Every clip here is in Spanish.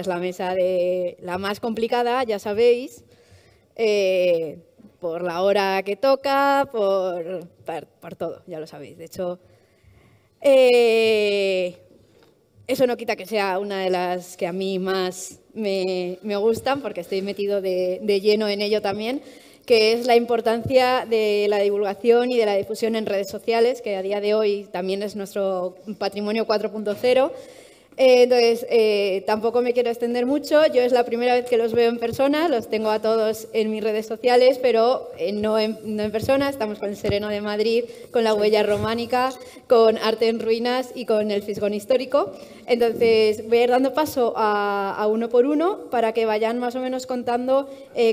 es la mesa de la más complicada, ya sabéis, eh, por la hora que toca, por, por, todo, ya lo sabéis. De hecho, eh, eso no quita que sea una de las que a mí más me, gustan, porque estoy metido de, de lleno en ello también, que es la importancia de la divulgación y de la difusión en redes sociales, que a día de hoy también es nuestro patrimonio 4.0 eh, entonces, eh, tampoco me quiero extender mucho. Yo es la primera vez que los veo en persona, los tengo a todos en mis redes sociales, pero eh, no, en, persona. Estamos con el Sereno de Madrid, con la huella románica, con arte en ruinas y con el fisgón histórico. Entonces, voy a ir dando paso a, uno por uno para que vayan más o menos contando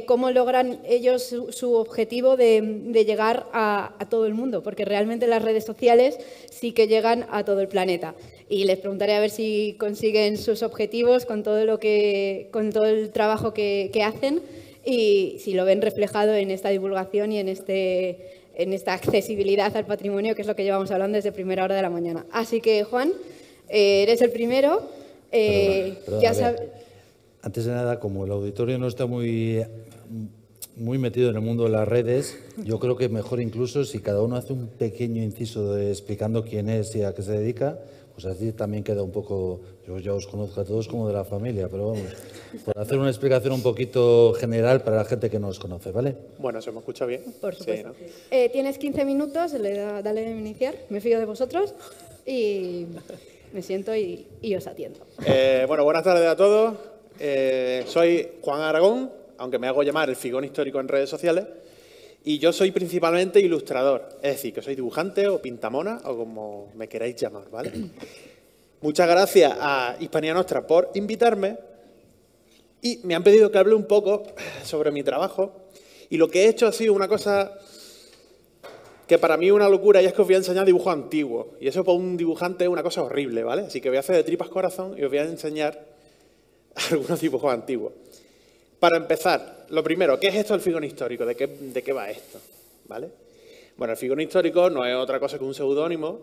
cómo logran ellos su, objetivo de, llegar a todo el mundo, porque realmente las redes sociales sí que llegan a todo el planeta. Y les preguntaré a ver si consiguen sus objetivos con todo, lo que, con todo el trabajo que, que hacen y si lo ven reflejado en esta divulgación y en, este, en esta accesibilidad al patrimonio, que es lo que llevamos hablando desde primera hora de la mañana. Así que, Juan, eh, eres el primero. Eh, ya Antes de nada, como el auditorio no está muy, muy metido en el mundo de las redes, yo creo que mejor incluso si cada uno hace un pequeño inciso de explicando quién es y a qué se dedica pues así también queda un poco, yo ya os conozco a todos como de la familia, pero vamos, por hacer una explicación un poquito general para la gente que no os conoce, ¿vale? Bueno, ¿se me escucha bien? Por supuesto. Eh, tienes 15 minutos, dale a iniciar, me fío de vosotros y me siento y, os atiendo. Eh, bueno, buenas tardes a todos. Eh, soy Juan Aragón, aunque me hago llamar el figón histórico en redes sociales. Y yo soy principalmente ilustrador, es decir, que soy dibujante o pintamona o como me queráis llamar, ¿vale? Muchas gracias a Hispania Nostra por invitarme y me han pedido que hable un poco sobre mi trabajo y lo que he hecho ha sido una cosa que para mí es una locura y es que os voy a enseñar dibujo antiguo y eso para un dibujante es una cosa horrible, ¿vale? Así que voy a hacer de tripas corazón y os voy a enseñar algunos dibujos antiguos. Para empezar, lo primero, ¿qué es esto del figón histórico? ¿De qué, de qué va esto? ¿Vale? Bueno, el figón histórico no es otra cosa que un seudónimo,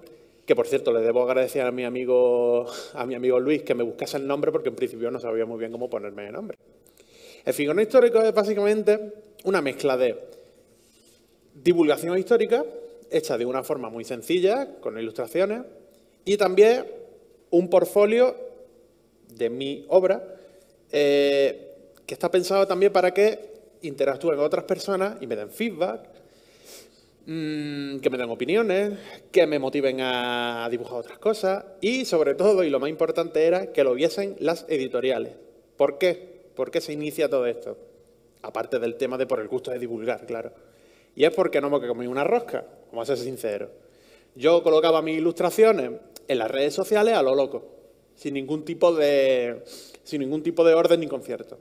que por cierto le debo agradecer a mi amigo, a mi amigo Luis que me buscase el nombre porque en principio no sabía muy bien cómo ponerme el nombre. El figón histórico es básicamente una mezcla de divulgación histórica, hecha de una forma muy sencilla, con ilustraciones, y también un portfolio de mi obra, eh, que está pensado también para que interactúen con otras personas y me den feedback, mm, que me den opiniones, que me motiven a dibujar otras cosas y sobre todo, y lo más importante era, que lo viesen las editoriales. ¿Por qué? ¿Por qué se inicia todo esto? Aparte del tema de por el gusto de divulgar, claro. Y es porque no me comí una rosca, como a ser sincero. Yo colocaba mis ilustraciones en las redes sociales a lo loco, sin ningún tipo de, sin ningún tipo de orden ni concierto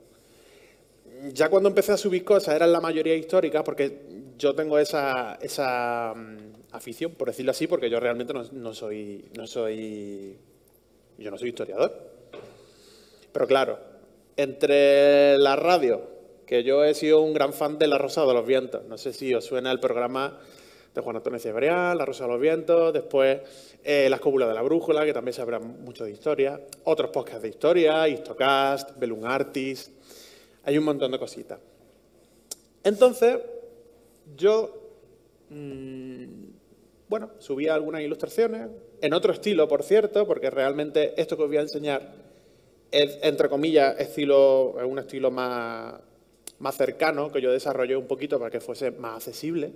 ya cuando empecé a subir cosas, eran la mayoría histórica, porque yo tengo esa, mm, afición, por decirlo así, porque yo realmente no, soy, no soy, yo no soy historiador. Pero claro, entre la radio, que yo he sido un gran fan de La Rosa de los Vientos, no sé si os suena el programa de Juan Antonio Cebrián, La Rosa de los Vientos, después eh, La Escóbula de la Brújula, que también se mucho de historia, otros podcasts de historia, Histocast, Belum Artis, hay un montón de cositas. Entonces, yo, mm, bueno, subí algunas ilustraciones, en otro estilo, por cierto, porque realmente esto que os voy a enseñar es, entre comillas, estilo, es un estilo más, más cercano, que yo desarrollé un poquito para que fuese más accesible.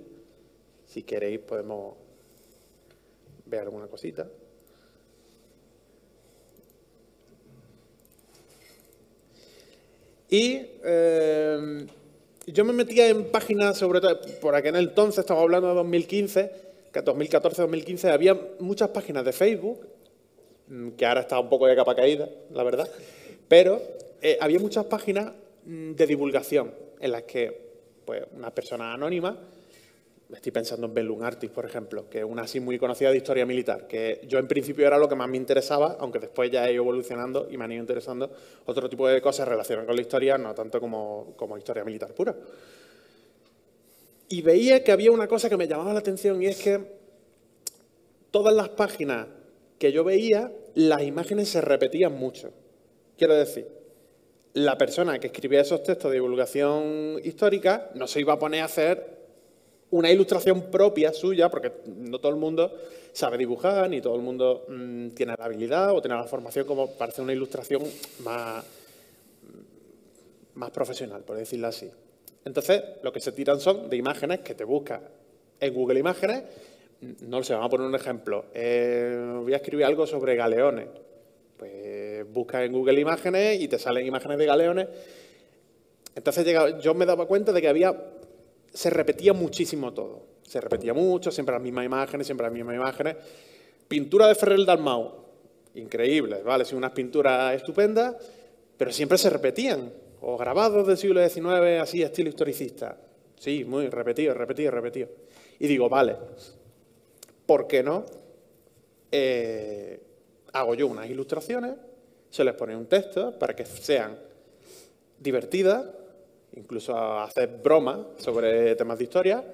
Si queréis podemos ver alguna cosita. Y em, yo me metía en páginas, sobre todo, por aquel entonces, estamos hablando de 2015, 2014, 2015, había muchas páginas de Facebook, mm, que ahora está un poco de capa caída, la verdad, pero eh, había muchas páginas mm, de divulgación en las que pues, una persona anónima me estoy pensando en Bellum Artis, por ejemplo, que es una así muy conocida de historia militar, que yo en principio era lo que más me interesaba, aunque después ya he ido evolucionando y me han ido interesando otro tipo de cosas relacionadas con la historia, no tanto como, como historia militar pura. Y veía que había una cosa que me llamaba la atención y es que todas las páginas que yo veía, las imágenes se repetían mucho. Quiero decir, la persona que escribía esos textos de divulgación histórica no se iba a poner a hacer una ilustración propia suya, porque no todo el mundo sabe dibujar, ni todo el mundo mm, tiene la habilidad o tiene la formación como parece una ilustración más, más profesional, por decirlo así. Entonces, lo que se tiran son de imágenes que te buscas en Google Imágenes. No lo sé, vamos a poner un ejemplo. Eh, voy a escribir algo sobre galeones. Pues buscas en Google Imágenes y te salen imágenes de galeones. Entonces yo me daba cuenta de que había se repetía muchísimo todo. Se repetía mucho, siempre las mismas imágenes, siempre las mismas imágenes. Pintura de Ferrer Dalmau, increíble, ¿vale? Son unas pinturas estupendas, pero siempre se repetían. O grabados del siglo XIX, así, estilo historicista. Sí, muy repetido, repetido, repetido. Y digo, vale, ¿por qué no? Eh, hago yo unas ilustraciones, se les pone un texto para que sean divertidas, incluso hacer bromas sobre temas de historia,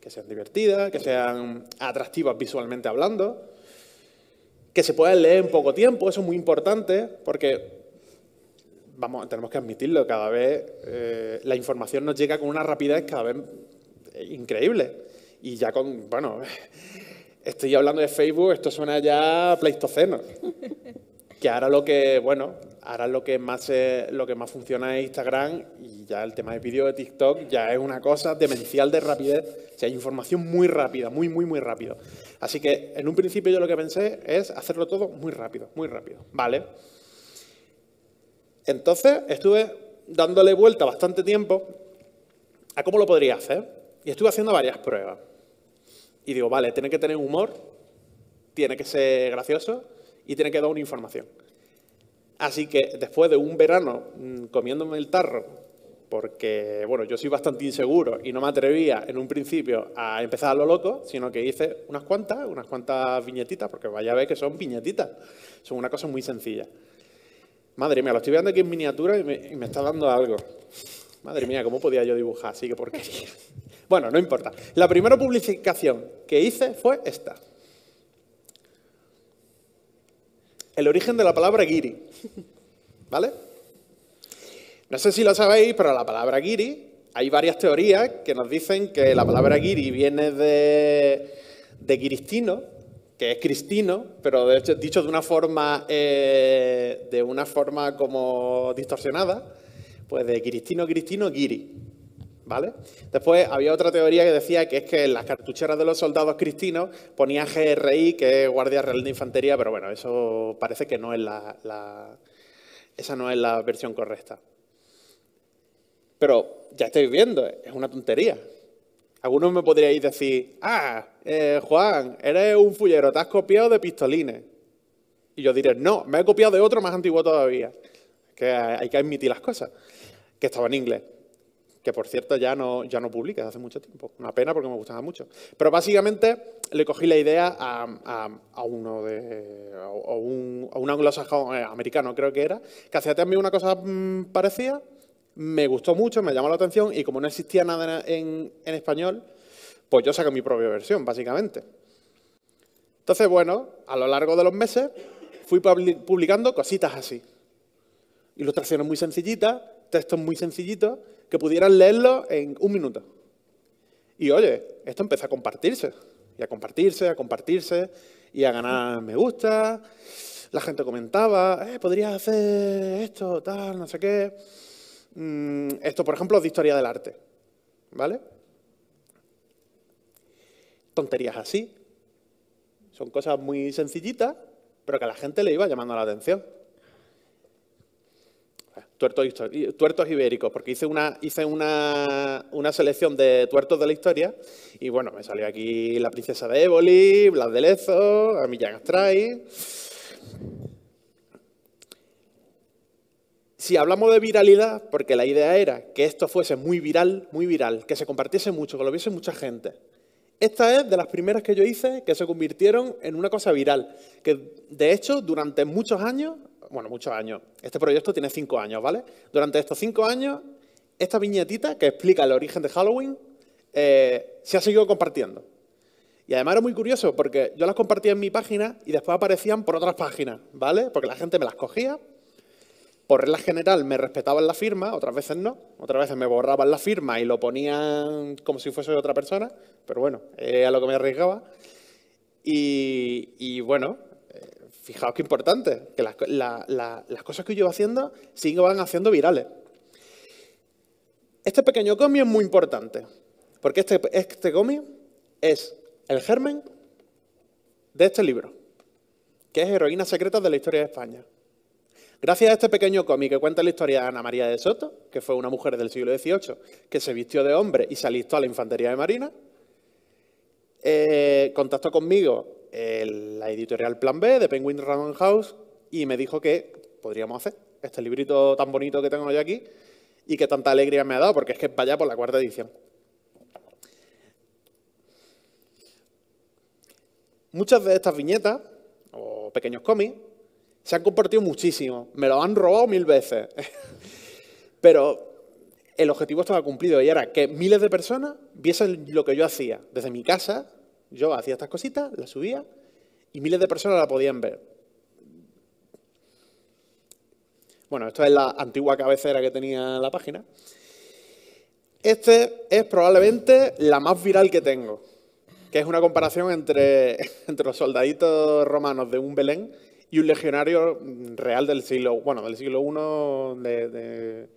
que sean divertidas, que sean atractivas visualmente hablando, que se puedan leer en poco tiempo, eso es muy importante, porque vamos, tenemos que admitirlo, cada vez eh, la información nos llega con una rapidez cada vez eh, increíble. Y ya con, bueno, estoy hablando de Facebook, esto suena ya pleistoceno. que ahora lo que, bueno, Ahora lo que más lo que más funciona es Instagram y ya el tema de vídeo de TikTok ya es una cosa demencial de rapidez. O hay información muy rápida, muy, muy, muy rápido. Así que en un principio yo lo que pensé es hacerlo todo muy rápido, muy rápido. Vale. Entonces estuve dándole vuelta bastante tiempo a cómo lo podría hacer. Y estuve haciendo varias pruebas. Y digo, vale, tiene que tener humor, tiene que ser gracioso y tiene que dar una información. Así que después de un verano mm, comiéndome el tarro, porque bueno, yo soy bastante inseguro y no me atrevía en un principio a empezar a lo loco, sino que hice unas cuantas, unas cuantas viñetitas, porque vaya a ver que son viñetitas, son una cosa muy sencilla. Madre mía, lo estoy viendo aquí en miniatura y me, está dando algo. Madre mía, ¿cómo podía yo dibujar? Así que qué. Bueno, no importa. La primera publicación que hice fue esta. el origen de la palabra giri, ¿Vale? No sé si lo sabéis, pero la palabra giri hay varias teorías que nos dicen que la palabra giri viene de, de que es cristino, pero dicho de una forma, eh, de una forma como distorsionada, pues de cristino, cristino, giri. ¿Vale? Después había otra teoría que decía que es que en las cartucheras de los soldados cristinos ponía GRI, que es Guardia Real de Infantería, pero bueno, eso parece que no es la, esa no es la versión correcta. Pero ya estáis viendo, es una tontería. Algunos me podríais decir, ah, eh, Juan, eres un fullero, te has copiado de pistolines. Y yo diré, no, me he copiado de otro más antiguo todavía. Que hay que admitir las cosas, que estaba en inglés que por cierto ya no, ya no publica desde hace mucho tiempo. Una pena porque me gustaba mucho. Pero básicamente le cogí la idea a, uno de. o un, a un anglosajón eh, americano, creo que era, que hacía también una cosa mm, parecida. Me gustó mucho, me llamó la atención y como no existía nada en, en español, pues yo saqué mi propia versión, básicamente. Entonces, bueno, a lo largo de los meses fui publicando cositas así. Ilustraciones muy sencillitas, textos muy sencillitos, que pudieran leerlo en un minuto. Y oye, esto empezó a compartirse, y a compartirse, a compartirse, y a ganar me gusta. La gente comentaba, eh, podría hacer esto, tal, no sé qué. Mm, esto, por ejemplo, es de historia del arte. ¿Vale? Tonterías así. Son cosas muy sencillitas, pero que a la gente le iba llamando la atención tuertos, tuertos ibéricos, porque hice, una, selección de tuertos de la historia y bueno, me salió aquí la princesa de Éboli, Blas de Lezo, Millán Astray. Si hablamos de viralidad, porque la idea era que esto fuese muy viral, muy viral, que se compartiese mucho, que lo viese mucha gente. Esta es de las primeras que yo hice que se convirtieron en una cosa viral, que de hecho durante muchos años bueno, muchos años. Este proyecto tiene cinco años, ¿vale? Durante estos cinco años, esta viñetita que explica el origen de Halloween eh, se ha seguido compartiendo. Y además era muy curioso porque yo las compartía en mi página y después aparecían por otras páginas, ¿vale? Porque la gente me las cogía. Por regla general me respetaban la firma, otras veces no. Otras veces me borraban la firma y lo ponían como si fuese otra persona. Pero bueno, era a lo que me arriesgaba. y bueno, fijaos qué importante, que las, cosas que yo iba haciendo siguen van haciendo virales. Este pequeño cómic es muy importante, porque este, este es el germen de este libro, que es Heroínas Secretas de la Historia de España. Gracias a este pequeño cómic que cuenta la historia de Ana María de Soto, que fue una mujer del siglo XVIII que se vistió de hombre y se alistó a la infantería de marina, eh, contactó conmigo la editorial Plan B de Penguin Random House y me dijo que podríamos hacer este librito tan bonito que tengo yo aquí y que tanta alegría me ha dado, porque es que vaya por la cuarta edición. Muchas de estas viñetas, o pequeños cómics, se han compartido muchísimo. Me lo han robado mil veces. Pero el objetivo estaba cumplido y era que miles de personas viesen lo que yo hacía desde mi casa, yo hacía estas cositas, las subía y miles de personas la podían ver. Bueno, esta es la antigua cabecera que tenía la página. Este es probablemente la más viral que tengo, que es una comparación entre, los soldaditos romanos de un Belén y un legionario real del siglo, bueno, del siglo I de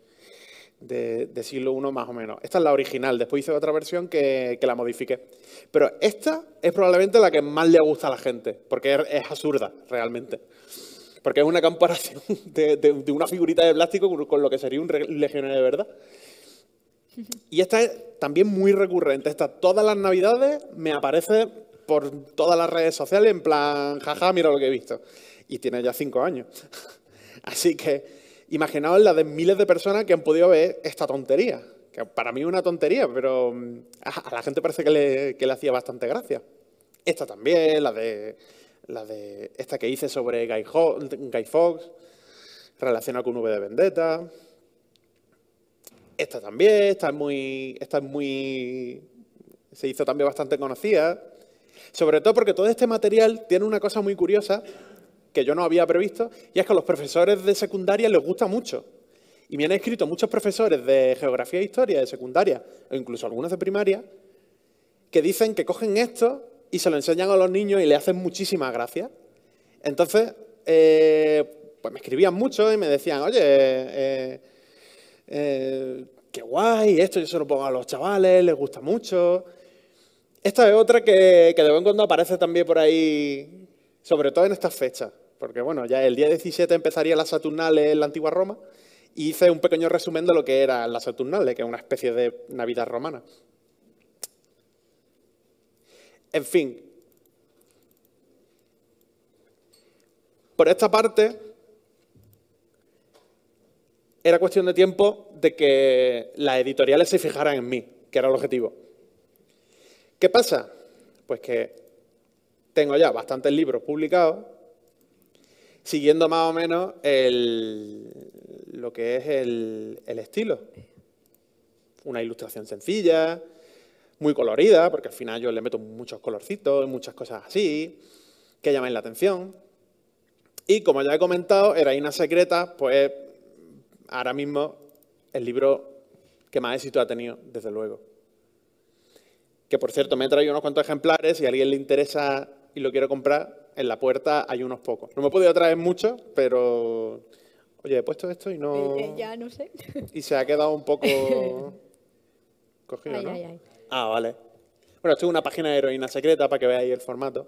de, siglo I más o menos. Esta es la original, después hice otra versión que, la modifiqué. Pero esta es probablemente la que más le gusta a la gente, porque es, absurda realmente. Porque es una comparación de, una figurita de plástico con, con, lo que sería un legionario de verdad. Y esta es también muy recurrente. Esta todas las navidades me aparece por todas las redes sociales en plan, jaja, mira lo que he visto. Y tiene ya cinco años. Así que Imaginaos la de miles de personas que han podido ver esta tontería, que para mí una tontería, pero mm, a la gente parece que le, hacía bastante gracia. Esta también, la de, la de esta que hice sobre Guy, Fox, relacionada con V de Vendetta. Esta también, está muy, esta muy, se hizo también bastante conocida. Sobre todo porque todo este material tiene una cosa muy curiosa que yo no había previsto, y es que a los profesores de secundaria les gusta mucho. Y me han escrito muchos profesores de geografía e historia, de secundaria, o incluso algunos de primaria, que dicen que cogen esto y se lo enseñan a los niños y le hacen muchísimas gracias. Entonces, eh, pues me escribían mucho y me decían, oye, eh, eh, qué guay, esto yo se lo pongo a los chavales, les gusta mucho. Esta es otra que de vez en cuando aparece también por ahí, sobre todo en estas fechas porque bueno, ya el día 17 empezaría la Saturnales en la antigua Roma y hice un pequeño resumen de lo que era la Saturnales, que es una especie de Navidad romana. En fin. Por esta parte, era cuestión de tiempo de que las editoriales se fijaran en mí, que era el objetivo. ¿Qué pasa? Pues que tengo ya bastantes libros publicados siguiendo más o menos el, lo que es el, estilo. Una ilustración sencilla, muy colorida, porque al final yo le meto muchos colorcitos, muchas cosas así, que llamen la atención. Y como ya he comentado, una Secreta, pues ahora mismo el libro que más éxito ha tenido, desde luego. Que por cierto, me he traído unos cuantos ejemplares, si a alguien le interesa y lo quiere comprar, en la puerta hay unos pocos. No me he podido traer mucho, pero... Oye, he puesto esto y no... Eh, eh, ya, no sé. Y se ha quedado un poco... Cogido, Ah, vale. Bueno, estoy en una página de heroína secreta para que veáis el formato.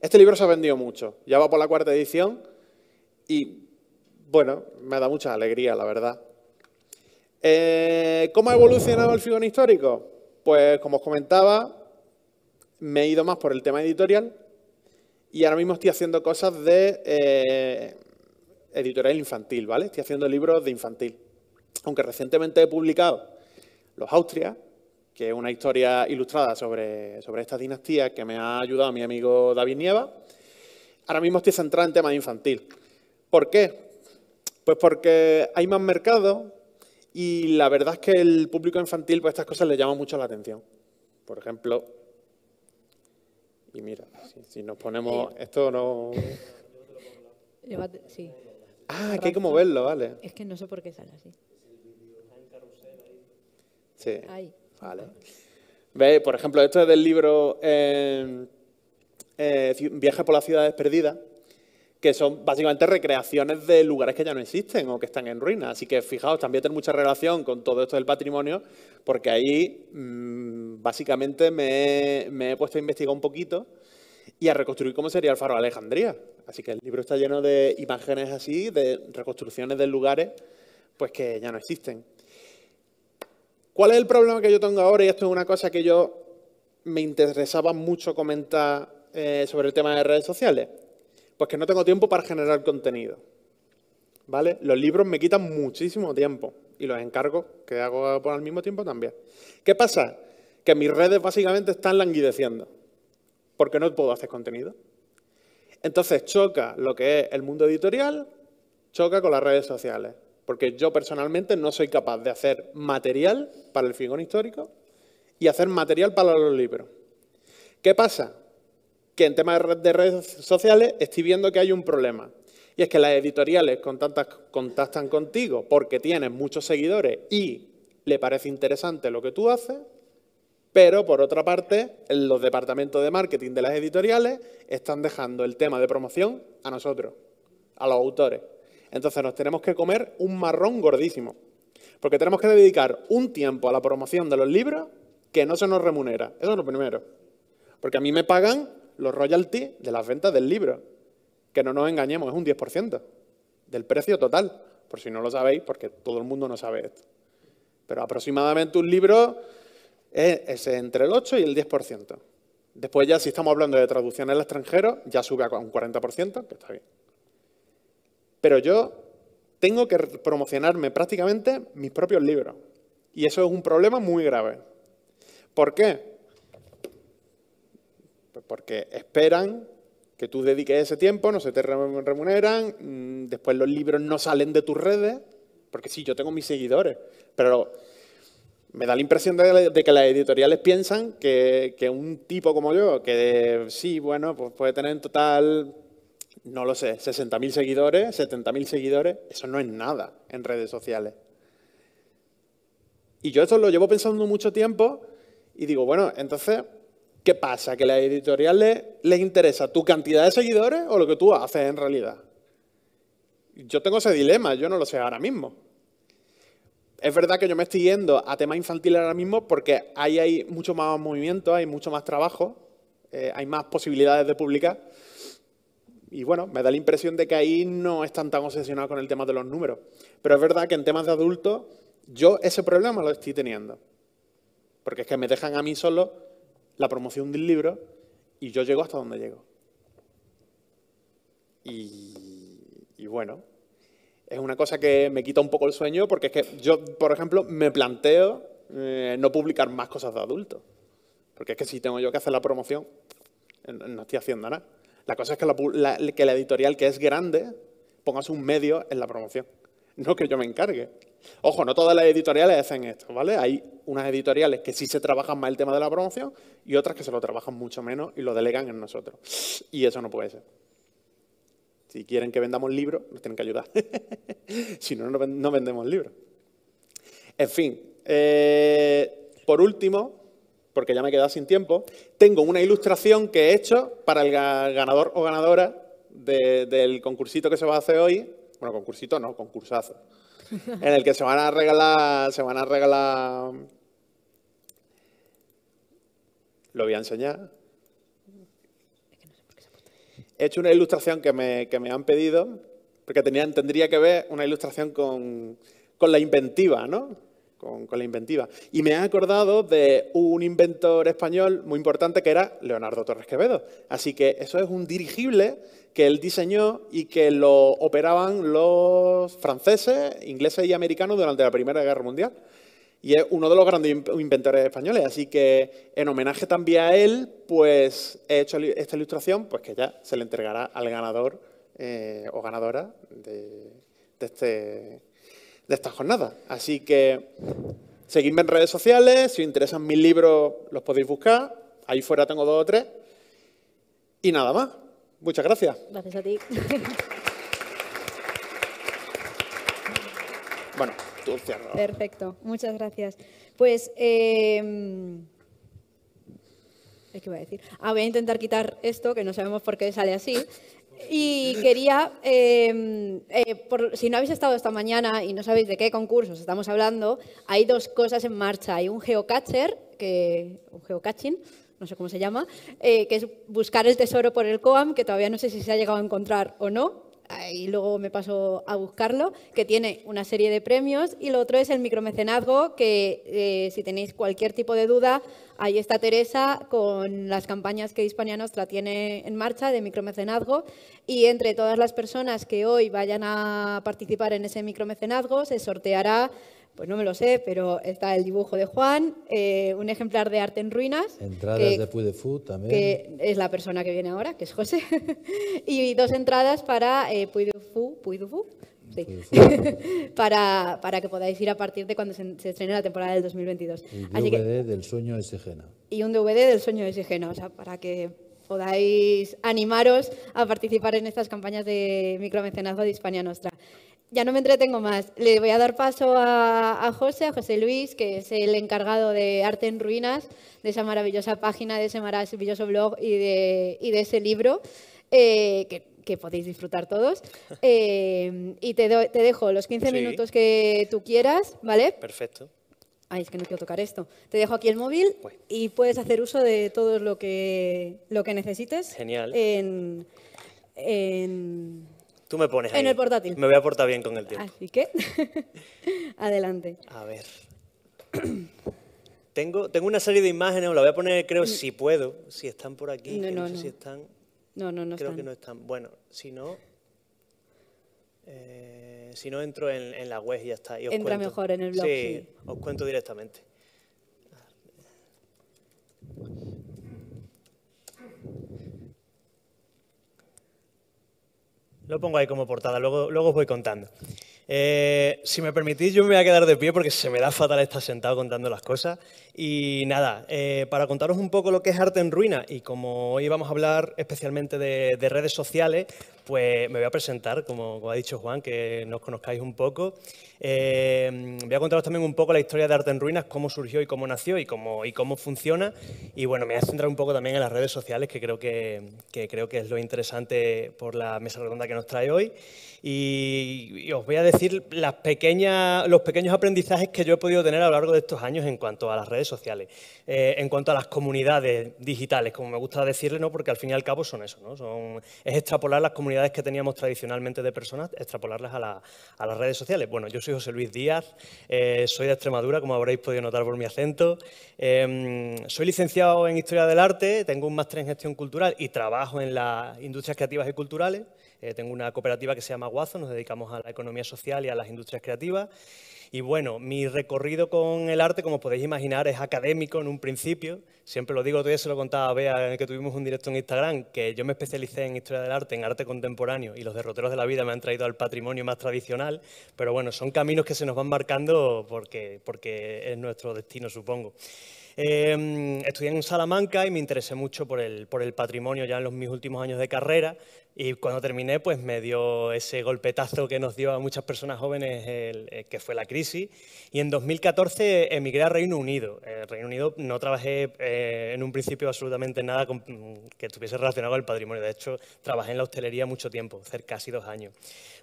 Este libro se ha vendido mucho. Ya va por la cuarta edición y, bueno, me da mucha alegría, la verdad. Eh, ¿Cómo ha evolucionado el figón histórico? Pues, como os comentaba, me he ido más por el tema editorial y ahora mismo estoy haciendo cosas de eh, editorial infantil, ¿vale? Estoy haciendo libros de infantil. Aunque recientemente he publicado Los Austrias, que es una historia ilustrada sobre, sobre esta dinastía que me ha ayudado mi amigo David Nieva. Ahora mismo estoy centrado en temas infantil. ¿Por qué? Pues porque hay más mercado y la verdad es que el público infantil, pues estas cosas le llama mucho la atención. Por ejemplo, y mira, si, nos ponemos... Esto no... Ah, que hay que verlo, vale. Es que no sé por qué sale así. Sí. Ahí. Vale. Ve, por ejemplo, esto es del libro eh, eh Viaje por las ciudades perdidas, que son básicamente recreaciones de lugares que ya no existen o que están en ruinas. Así que fijaos, también tiene mucha relación con todo esto del patrimonio, porque ahí mm, básicamente me he, puesto a investigar un poquito y a reconstruir cómo sería el faro de Alejandría. Así que el libro está lleno de imágenes así, de reconstrucciones de lugares pues que ya no existen. ¿Cuál es el problema que yo tengo ahora? Y esto es una cosa que yo me interesaba mucho comentar eh, sobre el tema de redes sociales. Pues que no tengo tiempo para generar contenido. ¿Vale? Los libros me quitan muchísimo tiempo y los encargos que hago por al mismo tiempo también. ¿Qué pasa? Que mis redes básicamente están languideciendo porque no puedo hacer contenido. Entonces choca lo que es el mundo editorial, choca con las redes sociales, porque yo personalmente no soy capaz de hacer material para el figón histórico y hacer material para los libros. ¿Qué pasa? que en temas de redes sociales estoy viendo que hay un problema. Y es que las editoriales contactan, contactan contigo porque tienes muchos seguidores y le parece interesante lo que tú haces, pero por otra parte, los departamentos de marketing de las editoriales están dejando el tema de promoción a nosotros, a los autores. Entonces nos tenemos que comer un marrón gordísimo, porque tenemos que dedicar un tiempo a la promoción de los libros que no se nos remunera. Eso es lo primero. Porque a mí me pagan los royalties de las ventas del libro. Que no nos engañemos, es un 10% del precio total, por si no lo sabéis, porque todo el mundo no sabe esto. Pero aproximadamente un libro es, entre el 8 y el 10%. Después ya si estamos hablando de traducción al extranjero, ya sube a un 40%, que está bien. Pero yo tengo que promocionarme prácticamente mis propios libros. Y eso es un problema muy grave. ¿Por qué? porque esperan que tú dediques ese tiempo, no se te remuneran, mm, después los libros no salen de tus redes, porque sí, yo tengo mis seguidores, pero me da la impresión de, que las editoriales piensan que, un tipo como yo, que sí, bueno, pues puede tener en total, no lo sé, 60.000 seguidores, 70.000 seguidores, eso no es nada en redes sociales. Y yo esto lo llevo pensando mucho tiempo y digo, bueno, entonces ¿Qué pasa? ¿Que a la editorial les, interesa tu cantidad de seguidores o lo que tú haces en realidad? Yo tengo ese dilema, yo no lo sé ahora mismo. Es verdad que yo me estoy yendo a temas infantiles ahora mismo porque ahí hay mucho más movimiento, hay mucho más trabajo, eh, hay más posibilidades de publicar. Y bueno, me da la impresión de que ahí no están tan obsesionados con el tema de los números. Pero es verdad que en temas de adultos yo ese problema lo estoy teniendo. Porque es que me dejan a mí solo la promoción del libro y yo llego hasta donde llego. Y, bueno, es una cosa que me quita un poco el sueño porque es que yo, por ejemplo, me planteo eh, no publicar más cosas de adulto. Porque es que si tengo yo que hacer la promoción, no estoy haciendo nada. La cosa es que la, que la editorial que es grande pongas un medio en la promoción. No que yo me encargue. Ojo, no todas las editoriales hacen esto, ¿vale? Hay unas editoriales que sí se trabajan más el tema de la promoción y otras que se lo trabajan mucho menos y lo delegan en nosotros. Y eso no puede ser. Si quieren que vendamos libros, nos tienen que ayudar. si no, no vendemos libros. En fin, eh, por último, porque ya me he quedado sin tiempo, tengo una ilustración que he hecho para el ganador o ganadora del concursito que se va a hacer hoy. Bueno, concursito no, concursazo en el que se van a regalar, se van a regalar, lo voy a enseñar. He hecho una ilustración que me, que me han pedido, porque tendría que ver una ilustración con, con la inventiva, ¿no? con, la inventiva. Y me he acordado de un inventor español muy importante que era Leonardo Torres Quevedo. Así que eso es un dirigible que él diseñó y que lo operaban los franceses, ingleses y americanos durante la Primera Guerra Mundial. Y es uno de los grandes inventores españoles. Así que en homenaje también a él, pues he hecho esta ilustración, pues que ya se le entregará al ganador eh, o ganadora de este de esta jornada. Así que seguidme en redes sociales, si os interesan mis libros los podéis buscar, ahí fuera tengo dos o tres. Y nada más. Muchas gracias. Gracias a ti. Bueno, tú cierro. Perfecto, muchas gracias. Pues, em, ¿qué iba a decir? Ah, voy a intentar quitar esto, que no sabemos por qué sale así. Y quería, em, eh, si no habéis estado esta mañana y no sabéis de qué concursos estamos hablando, hay dos cosas en marcha. Hay un geocacher, que, un geocaching, no sé cómo se llama, eh, que es buscar el tesoro por el COAM, que todavía no sé si se ha llegado a encontrar o no, eh, y luego me paso a buscarlo, que tiene una serie de premios, y lo otro es el micromecenazgo, que eh, si tenéis cualquier tipo de duda, ahí está Teresa con las campañas que Hispania Nostra tiene en marcha de micromecenazgo, y entre todas las personas que hoy vayan a participar en ese micromecenazgo se sorteará pues no me lo sé, pero está el dibujo de Juan, eh, un ejemplar de arte en ruinas. Entradas de Puy de Fou también. Que es la persona que viene ahora, que es José. y dos entradas para eh, Puy de Fu, Puy de Fu, para, que podáis ir a partir de cuando se, estrene la temporada del 2022. Y un DVD del sueño de Y un DVD del sueño de o sea, para que podáis animaros a participar en estas campañas de micromecenazgo de Hispania Nostra ya no me entretengo más. Le voy a dar paso a, José, a José Luis, que es el encargado de Arte en Ruinas, de esa maravillosa página, de ese maravilloso blog y de, ese libro eh, que, podéis disfrutar todos. Eh, y te, te, dejo los 15 minutos que tú quieras, ¿vale? Perfecto. Ay, es que no quiero tocar esto. Te dejo aquí el móvil y puedes hacer uso de todo lo que, lo que necesites. Genial. en Tú me pones ahí. En el portátil. Me voy a portar bien con el tiempo. ¿Y qué? adelante. A ver. tengo, tengo una serie de imágenes, os la voy a poner, creo, si puedo, si están por aquí. No, no, no si están. No, no, Creo que no están. Bueno, si no... Eh, si no, entro en, la web y ya está. Entra mejor en el blog. sí, os cuento directamente. Lo pongo ahí como portada, luego, luego os voy contando. Eh, si me permitís, yo me voy a quedar de pie porque se me da fatal estar sentado contando las cosas. Y nada, eh, para contaros un poco lo que es arte en ruina y como hoy vamos a hablar especialmente de redes sociales, pues me voy a presentar, como, ha dicho Juan, que nos conozcáis un poco. Eh, voy a contaros también un poco la historia de Arte en Ruinas, cómo surgió y cómo nació y cómo, y cómo funciona. Y bueno, me voy a centrar un poco también en las redes sociales, que creo que, creo que es lo interesante por la mesa redonda que nos trae hoy. Y, os voy a decir los pequeños aprendizajes que yo he podido tener a lo largo de estos años en cuanto a las redes sociales, eh, en cuanto a las comunidades digitales, como me gusta decirle, ¿no? porque al fin y al cabo son eso, ¿no? son, es extrapolar las comunidades que teníamos tradicionalmente de personas, extrapolarlas a, a las redes sociales. Bueno, yo soy José Luis Díaz, eh, soy de Extremadura, como habréis podido notar por mi acento. Em, soy licenciado en Historia del Arte, tengo un máster en Gestión Cultural y trabajo en las industrias creativas y culturales. Eh, tengo una cooperativa que se llama Guazo, nos dedicamos a la economía social y a las industrias creativas. Y bueno, mi recorrido con el arte, como podéis imaginar, es académico en un principio. Siempre lo digo, todavía se lo contaba a Bea en el que tuvimos un directo en Instagram, que yo me especialicé en historia del arte, en arte contemporáneo, y los derroteros de la vida me han traído al patrimonio más tradicional. Pero bueno, son caminos que se nos van marcando porque, porque es nuestro destino, supongo. Em, estudié en Salamanca y me interesé mucho por el, por el patrimonio ya en los mis últimos años de carrera. Y cuando terminé, pues me dio ese golpetazo que nos dio a muchas personas jóvenes, eh, que fue la crisis. Y en 2014 emigré al Reino Unido. En Reino Unido no trabajé eh, en un principio absolutamente nada mm, que estuviese relacionado con el patrimonio. De hecho, trabajé en la hostelería mucho tiempo, cerca casi dos años.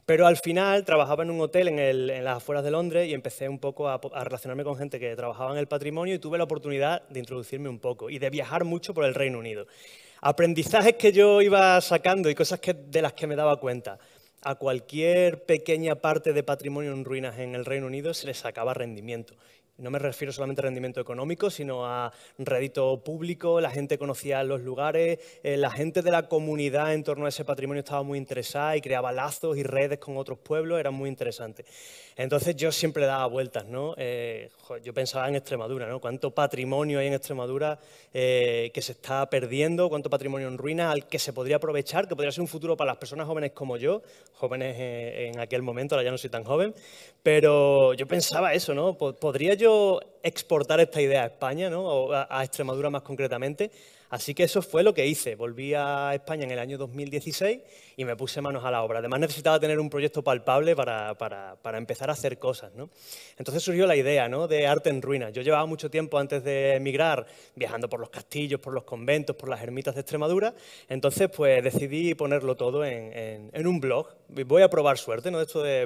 Pero al final trabajaba en un hotel en, las afueras de Londres y empecé un poco a relacionarme con gente que trabajaba en el patrimonio y tuve la oportunidad de introducirme un poco y de viajar mucho por el Reino Unido. Aprendizajes que yo iba sacando y cosas que, de las que me daba cuenta. A cualquier pequeña parte de patrimonio en ruinas en el Reino Unido se le sacaba rendimiento no me refiero solamente a rendimiento económico, sino a rédito público, la gente conocía los lugares, eh, la gente de la comunidad en torno a ese patrimonio estaba muy interesada y creaba lazos y redes con otros pueblos, era muy interesante. Entonces yo siempre daba vueltas, ¿no? Eh, yo pensaba en Extremadura, ¿no? Cuánto patrimonio hay en Extremadura eh, que se está perdiendo, cuánto patrimonio en ruina, al que se podría aprovechar, que podría ser un futuro para las personas jóvenes como yo, jóvenes en, aquel momento, ahora ya no soy tan joven, pero yo pensaba eso, ¿no? ¿Podría yo exportar esta idea a España, ¿no? o a Extremadura más concretamente, Así que eso fue lo que hice. Volví a España en el año 2016 y me puse manos a la obra. Además necesitaba tener un proyecto palpable para, empezar a hacer cosas. Entonces surgió la idea ¿no? de arte en ruinas. Yo llevaba mucho tiempo antes de emigrar viajando por los castillos, por los conventos, por las ermitas de Extremadura. Entonces pues decidí ponerlo todo en, un blog. Voy a probar suerte. ¿no? me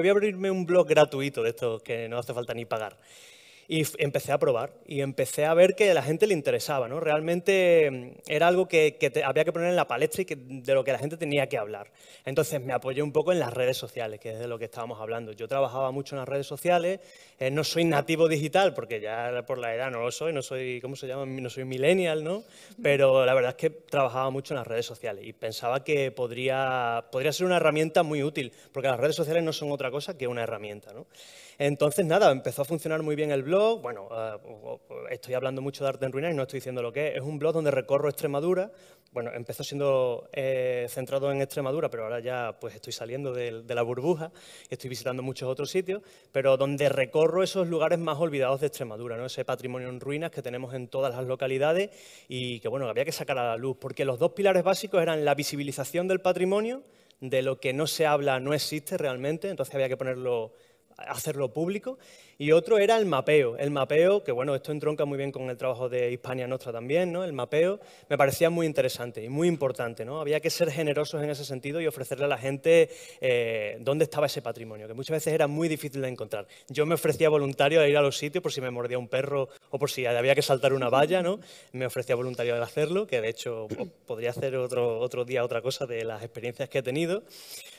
voy a abrirme un blog gratuito de esto que no hace falta ni pagar. Y empecé a probar y empecé a ver que a la gente le interesaba, ¿no? Realmente mm, era algo que, había que poner en la palestra y de lo que la gente tenía que hablar. Entonces me apoyé un poco en las redes sociales, que es de lo que estábamos hablando. Yo trabajaba mucho en las redes sociales, eh, no soy nativo digital, porque ya por la edad no lo soy, no soy, ¿cómo se llama? No soy millennial, ¿no? Pero la verdad es que trabajaba mucho en las redes sociales y pensaba que podría, podría ser una herramienta muy útil, porque las redes sociales no son otra cosa que una herramienta, ¿no? Entonces, nada, empezó a funcionar muy bien el blog. Bueno, eh, estoy hablando mucho de arte en ruinas y no estoy diciendo lo que es. Es un blog donde recorro Extremadura. Bueno, empezó siendo eh, centrado en Extremadura, pero ahora ya pues estoy saliendo de, la burbuja y estoy visitando muchos otros sitios, pero donde recorro esos lugares más olvidados de Extremadura, ¿no? ese patrimonio en ruinas que tenemos en todas las localidades y que bueno, había que sacar a la luz, porque los dos pilares básicos eran la visibilización del patrimonio, de lo que no se habla no existe realmente, entonces había que ponerlo hacerlo público y otro era el mapeo. El mapeo, que bueno, esto entronca muy bien con el trabajo de Hispania Nostra también, ¿no? El mapeo me parecía muy interesante y muy importante, ¿no? Había que ser generosos en ese sentido y ofrecerle a la gente eh, dónde estaba ese patrimonio, que muchas veces era muy difícil de encontrar. Yo me ofrecía voluntario a ir a los sitios por si me mordía un perro o por si había que saltar una valla, ¿no? Me ofrecía voluntario de hacerlo, que de hecho pues, podría hacer otro, otro día otra cosa de las experiencias que he tenido.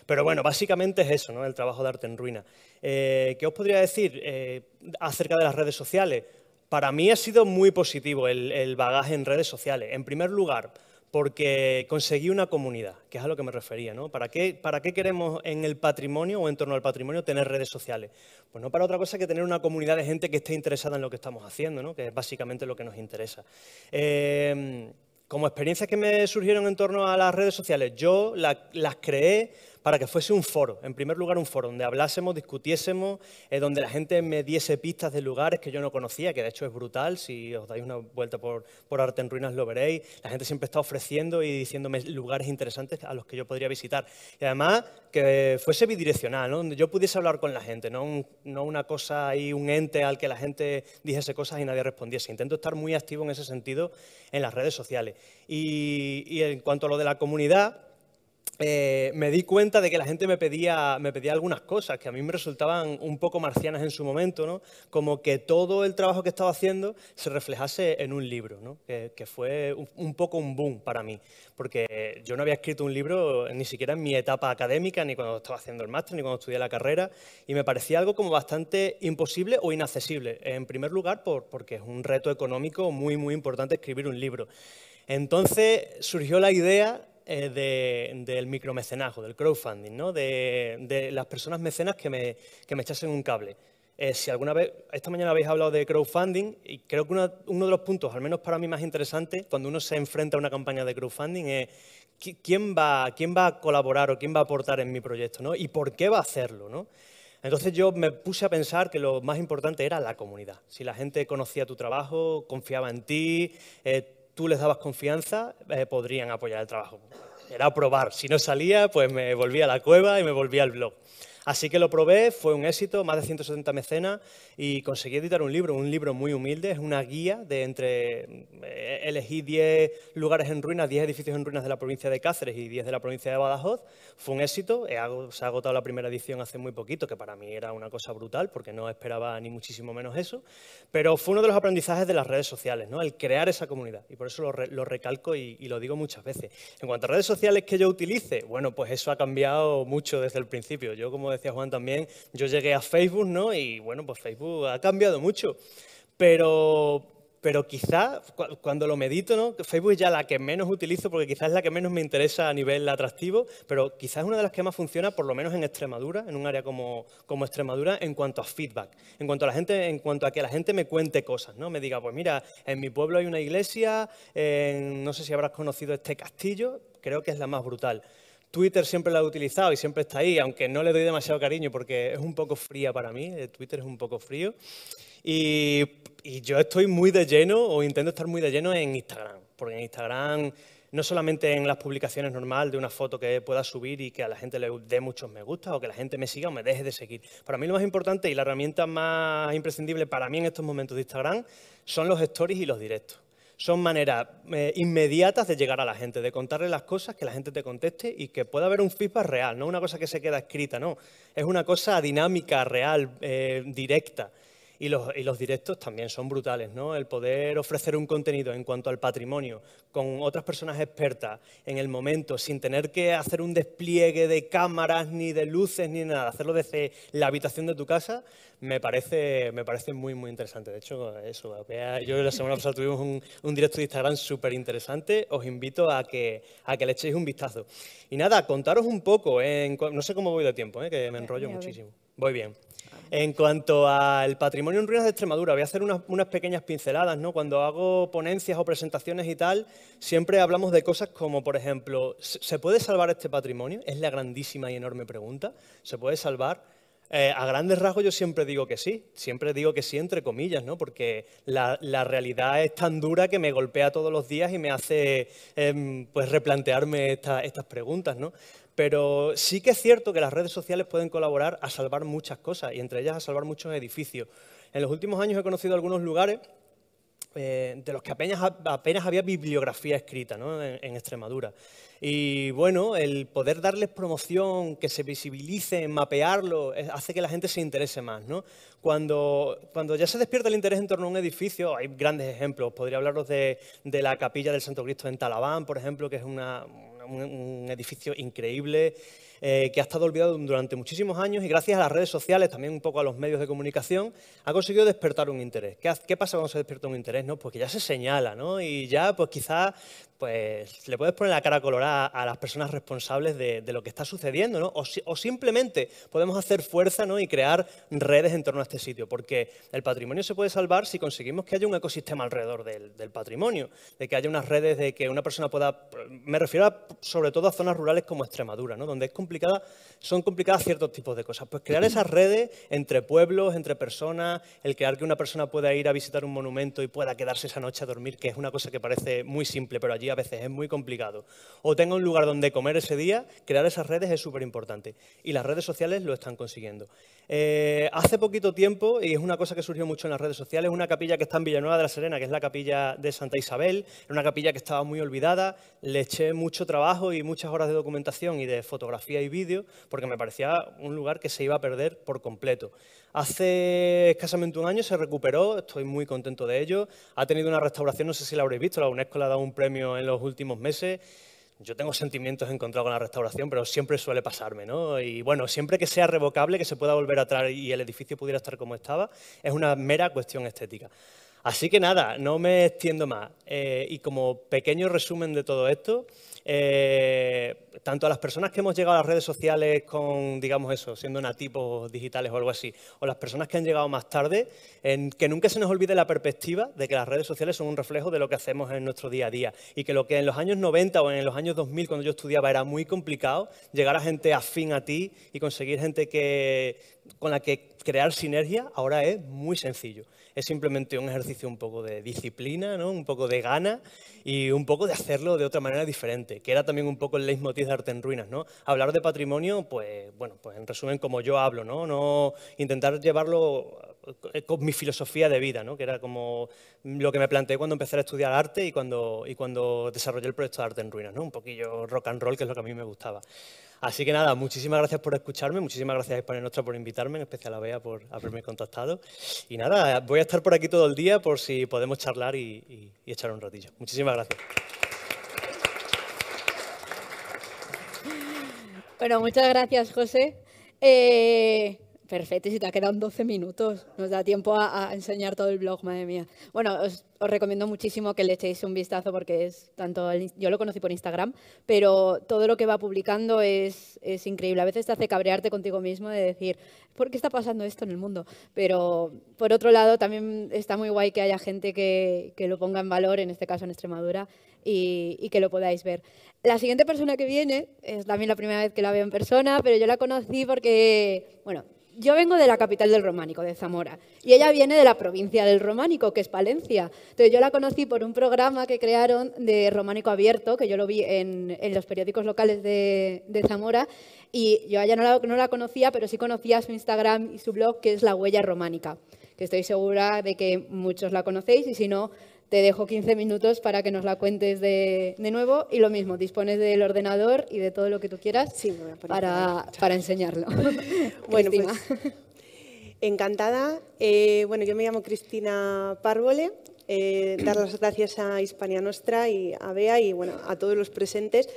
Pero bueno, básicamente es eso, ¿no? El trabajo de arte en ruina. Eh, ¿Qué os podría decir? Eh, eh, acerca de las redes sociales. Para mí ha sido muy positivo el, bagaje en redes sociales. En primer lugar, porque conseguí una comunidad, que es a lo que me refería. ¿no? ¿Para, qué, ¿Para qué queremos en el patrimonio o en torno al patrimonio tener redes sociales? Pues no para otra cosa que tener una comunidad de gente que esté interesada en lo que estamos haciendo, que es básicamente lo que nos interesa. Em, como experiencias que me surgieron en torno a las redes sociales, yo las creé para que fuese un foro, en primer lugar un foro donde hablásemos, discutiésemos, eh, donde la gente me diese pistas de lugares que yo no conocía, que de hecho es brutal, si os dais una vuelta por, Arte en Ruinas lo veréis, la gente siempre está ofreciendo y diciéndome lugares interesantes a los que yo podría visitar. Y además que fuese bidireccional, donde yo pudiese hablar con la gente, no, no una cosa y un ente al que la gente dijese cosas y nadie respondiese. Intento estar muy activo en ese sentido en las redes sociales. y en cuanto a lo de la comunidad, eh, me di cuenta de que la gente me pedía, me pedía algunas cosas que a mí me resultaban un poco marcianas en su momento, ¿no? como que todo el trabajo que estaba haciendo se reflejase en un libro, ¿no? que, fue un, poco un boom para mí, porque yo no había escrito un libro ni siquiera en mi etapa académica, ni cuando estaba haciendo el máster, ni cuando estudié la carrera, y me parecía algo como bastante imposible o inaccesible, en primer lugar por, porque es un reto económico muy, muy importante escribir un libro. Entonces surgió la idea eh, de, del micromecenazgo, del crowdfunding, de, las personas mecenas que me, me echasen un cable. Eh, si alguna vez, esta mañana habéis hablado de crowdfunding, y creo que uno de los puntos, al menos para mí más interesante, cuando uno se enfrenta a una campaña de crowdfunding, es quién va, quién va a colaborar o quién va a aportar en mi proyecto, Y por qué va a hacerlo, Entonces yo me puse a pensar que lo más importante era la comunidad. Si la gente conocía tu trabajo, confiaba en ti, eh, tú les dabas confianza, eh, podrían apoyar el trabajo. Era probar. Si no salía, pues me volvía a la cueva y me volvía al blog. Así que lo probé, fue un éxito, más de 170 mecenas y conseguí editar un libro, un libro muy humilde, es una guía de entre... Eh, elegí 10 lugares en ruinas, 10 edificios en ruinas de la provincia de Cáceres y 10 de la provincia de Badajoz. Fue un éxito, se ha agotado la primera edición hace muy poquito, que para mí era una cosa brutal porque no esperaba ni muchísimo menos eso, pero fue uno de los aprendizajes de las redes sociales, ¿no? el crear esa comunidad y por eso lo, recalco y, y lo digo muchas veces. En cuanto a redes sociales que yo utilice, bueno, pues eso ha cambiado mucho desde el principio. Yo, como decía Juan también, yo llegué a Facebook, ¿no? Y bueno, pues Facebook ha cambiado mucho. Pero, pero quizá cuando lo medito, ¿no? Facebook es ya la que menos utilizo porque quizás es la que menos me interesa a nivel atractivo, pero quizás es una de las que más funciona, por lo menos en Extremadura, en un área como, como Extremadura, en cuanto a feedback, en cuanto a, la gente, en cuanto a que la gente me cuente cosas, ¿no? Me diga, pues mira, en mi pueblo hay una iglesia, no sé si habrás conocido este castillo, creo que es la más brutal. Twitter siempre la he utilizado y siempre está ahí, aunque no le doy demasiado cariño porque es un poco fría para mí, eh, Twitter es un poco frío. Y, yo estoy muy de lleno o intento estar muy de lleno en Instagram, porque en Instagram no solamente en las publicaciones normales de una foto que pueda subir y que a la gente le dé muchos me gusta o que la gente me siga o me deje de seguir. Para mí lo más importante y la herramienta más imprescindible para mí en estos momentos de Instagram son los stories y los directos son maneras eh, inmediatas de llegar a la gente, de contarle las cosas, que la gente te conteste y que pueda haber un feedback real, no una cosa que se queda escrita, no. Es una cosa dinámica, real, eh, directa. Y los, directos también son brutales, ¿no? El poder ofrecer un contenido en cuanto al patrimonio con otras personas expertas en el momento, sin tener que hacer un despliegue de cámaras, ni de luces, ni nada, hacerlo desde la habitación de tu casa, me parece, me parece muy, muy interesante. De hecho, eso, yo la semana pasada tuvimos un, directo de Instagram súper interesante. Os invito a que, a que le echéis un vistazo. Y nada, contaros un poco, no sé cómo voy de tiempo, ¿eh? que me enrollo muchísimo. Voy bien. En cuanto al patrimonio en ruinas de Extremadura, voy a hacer unas, pequeñas pinceladas. ¿no? Cuando hago ponencias o presentaciones y tal, siempre hablamos de cosas como, por ejemplo, ¿se puede salvar este patrimonio? Es la grandísima y enorme pregunta. ¿Se puede salvar? Eh, a grandes rasgos yo siempre digo que sí, siempre digo que sí entre comillas, ¿no? porque la, realidad es tan dura que me golpea todos los días y me hace em, pues replantearme estas preguntas. ¿no? Pero sí que es cierto que las redes sociales pueden colaborar a salvar muchas cosas y entre ellas a salvar muchos edificios. En los últimos años he conocido algunos lugares eh, de los que apenas, apenas había bibliografía escrita en, Extremadura. Y bueno, el poder darles promoción, que se visibilice, mapearlo, hace que la gente se interese más. Cuando, cuando ya se despierta el interés en torno a un edificio, hay grandes ejemplos. Podría hablaros de, de la capilla del Santo Cristo en Talabán, por ejemplo, que es una, un, edificio increíble eh, que ha estado olvidado durante muchísimos años y gracias a las redes sociales, también un poco a los medios de comunicación, ha conseguido despertar un interés. ¿Qué, qué pasa cuando se despierta un interés? No? porque pues ya se señala, ¿no? Y ya, pues quizás, pues le puedes poner la cara colorada a las personas responsables de, de lo que está sucediendo, ¿no? O, o, simplemente podemos hacer fuerza ¿no? y crear redes en torno a este sitio, porque el patrimonio se puede salvar si conseguimos que haya un ecosistema alrededor del, del patrimonio, de que haya unas redes de que una persona pueda... Me refiero sobre todo a zonas rurales como Extremadura, ¿no? Donde es complicado son complicadas ciertos tipos de cosas. Pues crear esas redes entre pueblos, entre personas, el crear que una persona pueda ir a visitar un monumento y pueda quedarse esa noche a dormir, que es una cosa que parece muy simple, pero allí a veces es muy complicado. O tenga un lugar donde comer ese día, crear esas redes es súper importante. Y las redes sociales lo están consiguiendo. Eh, hace poquito tiempo, y es una cosa que surgió mucho en las redes sociales, una capilla que está en Villanueva de la Serena, que es la capilla de Santa Isabel, era una capilla que estaba muy olvidada, le eché mucho trabajo y muchas horas de documentación y de fotografía y vídeo, porque me parecía un lugar que se iba a perder por completo. Hace escasamente un año se recuperó, estoy muy contento de ello. Ha tenido una restauración, no sé si la habréis visto, la UNESCO le ha dado un premio en los últimos meses. Yo tengo sentimientos encontrados con la restauración, pero siempre suele pasarme, ¿no? Y bueno, siempre que sea revocable, que se pueda volver atrás y el edificio pudiera estar como estaba, es una mera cuestión estética. Así que nada, no me extiendo más. Eh, y como pequeño resumen de todo esto, eh, tanto a las personas que hemos llegado a las redes sociales con, digamos eso, siendo nativos digitales o algo así, o las personas que han llegado más tarde, en que nunca se nos olvide la perspectiva de que las redes sociales son un reflejo de lo que hacemos en nuestro día a día y que lo que en los años 90 o en los años 2000 cuando yo estudiaba era muy complicado, llegar a gente afín a ti y conseguir gente que, con la que crear sinergia ahora es muy sencillo. Es simplemente un ejercicio un poco de disciplina, ¿no? un poco de gana y un poco de hacerlo de otra manera diferente, que era también un poco el leitmotiv de Arte en Ruinas. ¿no? Hablar de patrimonio, pues bueno, pues en resumen como yo hablo, ¿no? no intentar llevarlo eh, con mi filosofía de vida, ¿no? que era como lo que me planteé cuando empecé a estudiar arte y cuando, y cuando desarrollé el proyecto de Arte en Ruinas, un poquillo rock and roll, que es lo que a mí me gustaba. Así que nada, muchísimas gracias por escucharme, muchísimas gracias a Hispania Nostra por invitarme, en especial a Bea por haberme contactado. Y nada, voy a estar por aquí todo el día por si podemos charlar y, echar un ratillo. Muchísimas gracias. Bueno, muchas gracias, José. Eh, Perfecto, y si te quedado 12 minutos, nos da tiempo a, enseñar todo el blog, madre mía. Bueno, os, recomiendo muchísimo que le echéis un vistazo porque es tanto, yo lo conocí por Instagram, pero todo lo que va publicando es, es, increíble. A veces te hace cabrearte contigo mismo de decir, ¿por qué está pasando esto en el mundo? Pero por otro lado, también está muy guay que haya gente que, lo ponga en valor, en este caso en Extremadura, y, y que lo podáis ver. La siguiente persona que viene, es también la primera vez que la veo en persona, pero yo la conocí porque, bueno, yo vengo de la capital del románico, de Zamora, y ella viene de la provincia del románico, que es Palencia. Entonces yo la conocí por un programa que crearon de románico abierto, que yo lo vi en, los periódicos locales de, Zamora, y yo a ella no no la conocía, pero sí conocía su Instagram y su blog, que es La Huella Románica, que estoy segura de que muchos la conocéis, y si no, te dejo 15 minutos para que nos la cuentes de, nuevo y lo mismo, dispones del ordenador y de todo lo que tú quieras para, enseñarlo. bueno, pues, pues. encantada. Eh, bueno, yo me llamo Cristina Párvole. Eh, dar las gracias a Hispania Nostra y a Bea y bueno, a todos los presentes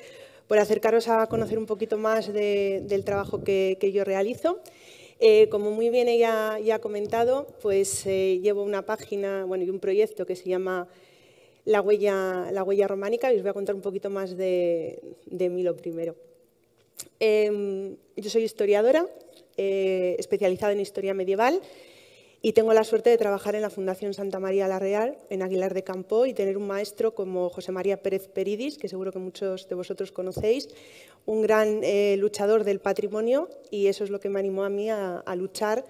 por acercaros a conocer un poquito más del trabajo que, que yo realizo. Eh, como muy bien ella ya ha comentado, pues eh, llevo una página y un proyecto que se llama La Huella, Románica y os voy a contar un poquito más de, mí lo primero. Em, yo soy historiadora, eh, especializada en historia medieval y tengo la suerte de trabajar en la Fundación Santa María la Real, en Aguilar de Campo, y tener un maestro como José María Pérez Peridis, que seguro que muchos de vosotros conocéis, un gran eh, luchador del patrimonio, y eso es lo que me animó a mí a luchar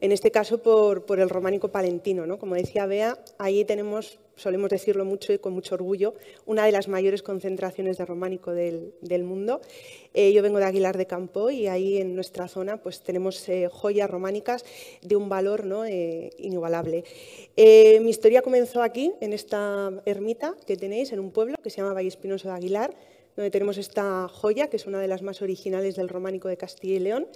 en este caso por, el románico palentino. ¿no? Como decía Bea, ahí tenemos, solemos decirlo mucho y con mucho orgullo, una de las mayores concentraciones de románico del, mundo. Eh, yo vengo de Aguilar de Campo y ahí en nuestra zona pues, tenemos eh, joyas románicas de un valor ¿no? Eh, inigualable. mi historia comenzó aquí, en esta ermita que tenéis, en un pueblo que se llama Vallespinoso de Aguilar, donde tenemos esta joya, que es una de las más originales del románico de Castilla y León,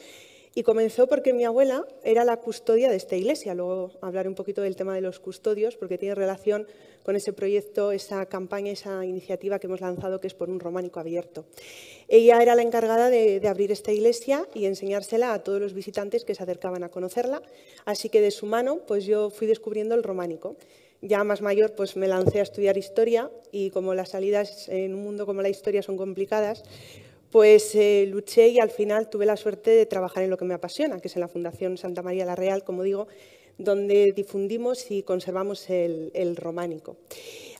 y comenzó porque mi abuela era la custodia de esta iglesia. Luego hablaré un poquito del tema de los custodios, porque tiene relación con ese proyecto, esa campaña, esa iniciativa que hemos lanzado, que es por un románico abierto. Ella era la encargada de, abrir esta iglesia y enseñársela a todos los visitantes que se acercaban a conocerla. Así que de su mano, pues yo fui descubriendo el románico ya más mayor, pues me lancé a estudiar historia y como las salidas en un mundo como la historia son complicadas, pues eh, luché y al final tuve la suerte de trabajar en lo que me apasiona, que es en la Fundación Santa María la Real, como digo, donde difundimos y conservamos el románico.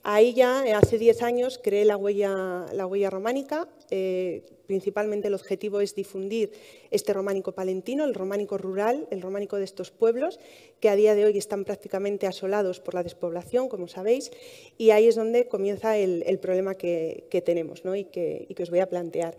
Ahí ya, eh, hace 10 años, creé la huella, la huella románica. Eh, principalmente el objetivo es difundir este románico palentino, el románico rural, el románico de estos pueblos, que a día de hoy están prácticamente asolados por la despoblación, como sabéis, y ahí es donde comienza el, problema que, tenemos y que os voy a plantear.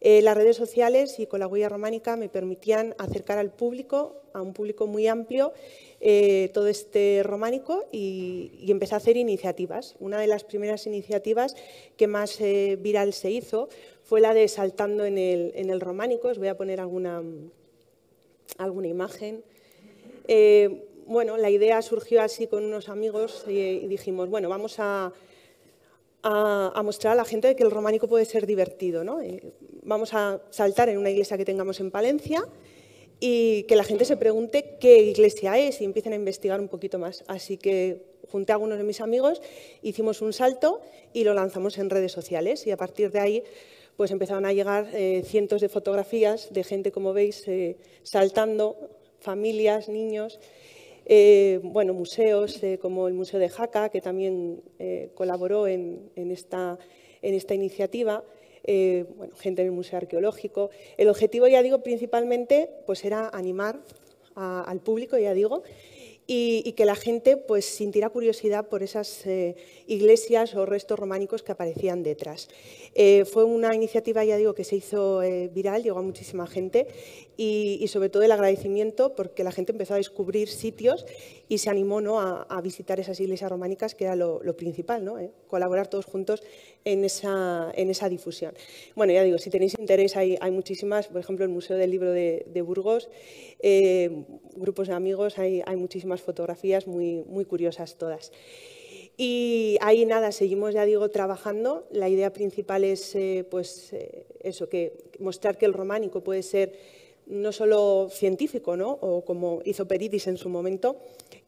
Eh, las redes sociales y con la huella románica me permitían acercar al público, a un público muy amplio, eh, todo este románico y, empecé a hacer iniciativas. Una de las primeras iniciativas que más eh, viral se hizo fue la de Saltando en el, en el románico. Os voy a poner alguna, alguna imagen bueno, la idea surgió así con unos amigos y dijimos, bueno, vamos a a, mostrar a la gente que el románico puede ser divertido. ¿no? Eh, vamos a saltar en una iglesia que tengamos en Palencia y que la gente se pregunte qué iglesia es y empiecen a investigar un poquito más. Así que junté a algunos de mis amigos, hicimos un salto y lo lanzamos en redes sociales y a partir de ahí pues empezaron a llegar eh, cientos de fotografías de gente, como veis, eh, saltando, familias, niños, eh, bueno, museos eh, como el Museo de Jaca, que también eh, colaboró en, esta, iniciativa, bueno, gente del Museo Arqueológico. El objetivo, ya digo, principalmente pues era animar al público, ya digo, y, que la gente pues, sintiera curiosidad por esas iglesias o restos románicos que aparecían detrás. fue una iniciativa, ya digo, que se hizo viral, llegó a muchísima gente y, sobre todo el agradecimiento porque la gente empezó a descubrir sitios y se animó a, visitar esas iglesias románicas, que era lo, principal, ¿no? ¿Eh? colaborar todos juntos en esa, en esa difusión. Bueno, ya digo, si tenéis interés hay, muchísimas, por ejemplo, el Museo del Libro de, Burgos, eh, grupos de amigos, hay, muchísimas fotografías muy, muy curiosas todas. Y ahí nada, seguimos, ya digo, trabajando. La idea principal es, eh, pues, eso, que mostrar que el románico puede ser no solo científico, ¿no? o como hizo Peridis en su momento,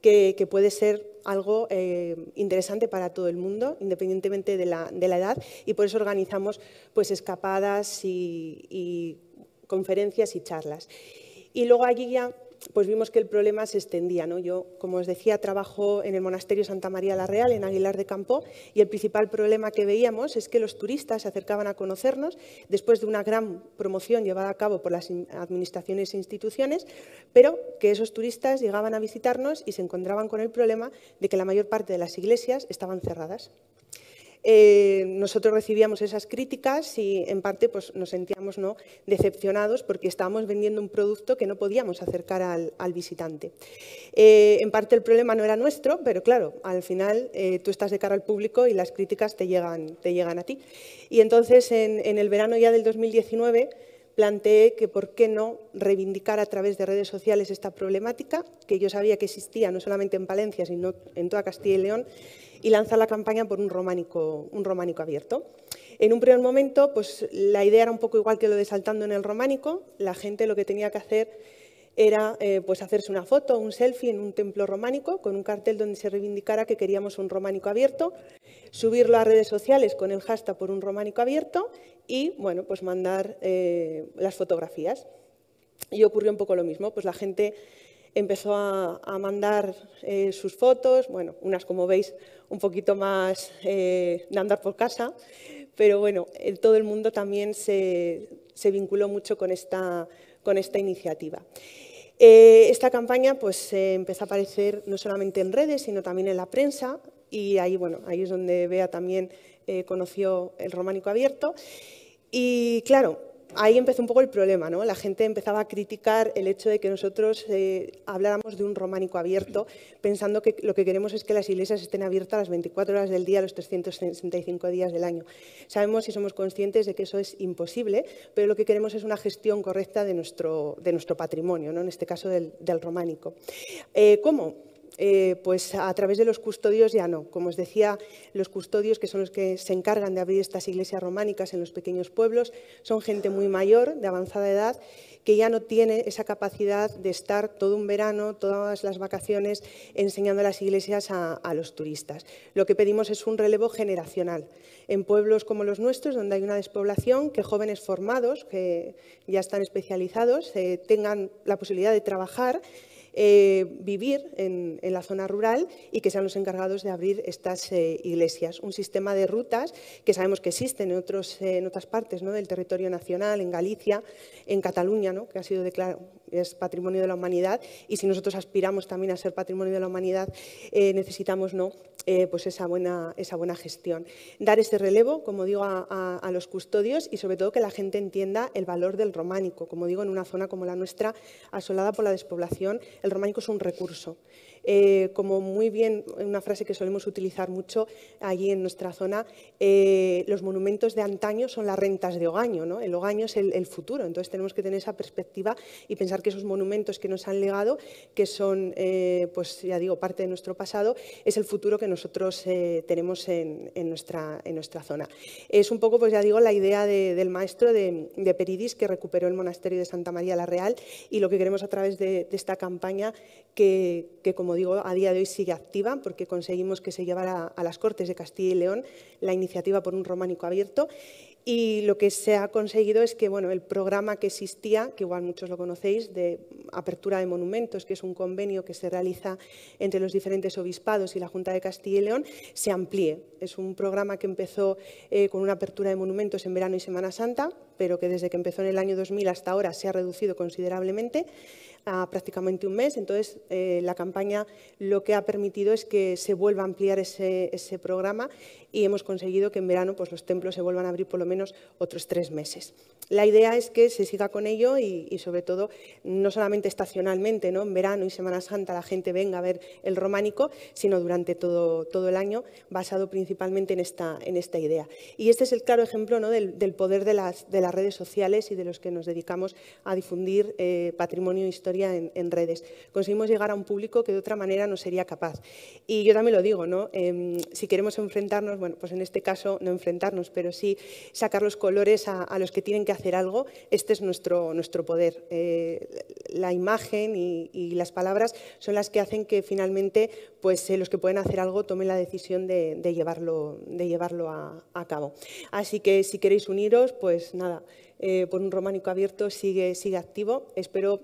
que, puede ser algo eh, interesante para todo el mundo, independientemente de la, edad, y por eso organizamos pues, escapadas y, conferencias y charlas. Y luego allí ya pues vimos que el problema se extendía. ¿no? Yo, como os decía, trabajo en el Monasterio Santa María la Real, en Aguilar de Campo, y el principal problema que veíamos es que los turistas se acercaban a conocernos después de una gran promoción llevada a cabo por las administraciones e instituciones, pero que esos turistas llegaban a visitarnos y se encontraban con el problema de que la mayor parte de las iglesias estaban cerradas. Eh, nosotros recibíamos esas críticas y en parte pues, nos sentíamos ¿no? decepcionados porque estábamos vendiendo un producto que no podíamos acercar al, visitante. Eh, en parte el problema no era nuestro, pero claro, al final eh, tú estás de cara al público y las críticas te llegan, te llegan a ti. Y entonces en el verano ya del 2019 planteé que por qué no reivindicar a través de redes sociales esta problemática, que yo sabía que existía no solamente en Palencia, sino en toda Castilla y León, y lanzar la campaña por un románico, un románico abierto. En un primer momento, pues la idea era un poco igual que lo de saltando en el románico, la gente lo que tenía que hacer era eh, pues hacerse una foto, un selfie en un templo románico con un cartel donde se reivindicara que queríamos un románico abierto, subirlo a redes sociales con el hashtag por un románico abierto y bueno, pues mandar eh, las fotografías. Y ocurrió un poco lo mismo, pues la gente empezó a, mandar eh, sus fotos, bueno, unas como veis un poquito más eh, de andar por casa, pero bueno, todo el mundo también se, vinculó mucho con esta, con esta iniciativa. esta campaña pues, empezó a aparecer no solamente en redes, sino también en la prensa y ahí, bueno, ahí es donde vea también eh, conoció el románico abierto. Y claro, ahí empezó un poco el problema, ¿no? La gente empezaba a criticar el hecho de que nosotros eh, habláramos de un románico abierto, pensando que lo que queremos es que las iglesias estén abiertas las 24 horas del día, los 365 días del año. Sabemos y somos conscientes de que eso es imposible, pero lo que queremos es una gestión correcta de nuestro, de nuestro patrimonio, ¿no? en este caso del, románico. Eh, ¿Cómo? Eh, pues a través de los custodios ya no. Como os decía, los custodios, que son los que se encargan de abrir estas iglesias románicas en los pequeños pueblos, son gente muy mayor, de avanzada edad, que ya no tiene esa capacidad de estar todo un verano, todas las vacaciones, enseñando las iglesias a, los turistas. Lo que pedimos es un relevo generacional. En pueblos como los nuestros, donde hay una despoblación, que jóvenes formados, que ya están especializados, eh, tengan la posibilidad de trabajar eh, vivir en, la zona rural y que sean los encargados de abrir estas eh, iglesias. Un sistema de rutas que sabemos que existen en, otras partes ¿no? del territorio nacional, en Galicia, en Cataluña, ¿no? que ha sido declarado es patrimonio de la humanidad y si nosotros aspiramos también a ser patrimonio de la humanidad, eh, necesitamos ¿no? Eh, pues esa, buena, esa buena gestión. Dar ese relevo, como digo, a, los custodios y sobre todo que la gente entienda el valor del románico. Como digo, en una zona como la nuestra, asolada por la despoblación, el románico es un recurso. Eh, como muy bien, una frase que solemos utilizar mucho allí en nuestra zona, eh, los monumentos de antaño son las rentas de Ogaño, el Ogaño es el, futuro, entonces tenemos que tener esa perspectiva y pensar que esos monumentos que nos han legado, que son, eh, pues ya digo, parte de nuestro pasado, es el futuro que nosotros tenemos en, nuestra, en nuestra zona. Es un poco, pues ya digo, la idea del maestro de, Peridis que recuperó el monasterio de Santa María la Real y lo que queremos a través de, esta campaña que, que como como digo, a día de hoy sigue activa porque conseguimos que se llevara a las Cortes de Castilla y León la iniciativa por un románico abierto y lo que se ha conseguido es que bueno, el programa que existía, que igual muchos lo conocéis, de apertura de monumentos, que es un convenio que se realiza entre los diferentes obispados y la Junta de Castilla y León, se amplíe. Es un programa que empezó eh, con una apertura de monumentos en verano y Semana Santa, pero que desde que empezó en el año 2000 hasta ahora se ha reducido considerablemente a prácticamente un mes. Entonces, eh, la campaña lo que ha permitido es que se vuelva a ampliar ese, programa y hemos conseguido que en verano pues, los templos se vuelvan a abrir por lo menos otros tres meses. La idea es que se siga con ello y, sobre todo, no solamente estacionalmente, ¿no? en verano y Semana Santa la gente venga a ver el románico, sino durante todo, todo el año, basado principalmente en esta, en esta idea. Y este es el claro ejemplo del, poder de las, redes sociales y de los que nos dedicamos a difundir eh, patrimonio histórico en, redes. Conseguimos llegar a un público que de otra manera no sería capaz. Y yo también lo digo, ¿no? Em, si queremos enfrentarnos, bueno, pues en este caso no enfrentarnos, pero sí sacar los colores a, los que tienen que hacer algo, este es nuestro, nuestro poder. Eh, la imagen y, las palabras son las que hacen que finalmente pues, eh, los que pueden hacer algo tomen la decisión de, llevarlo, de llevarlo a, cabo. Así que si queréis uniros, pues nada, eh, por un románico abierto sigue, sigue activo. Espero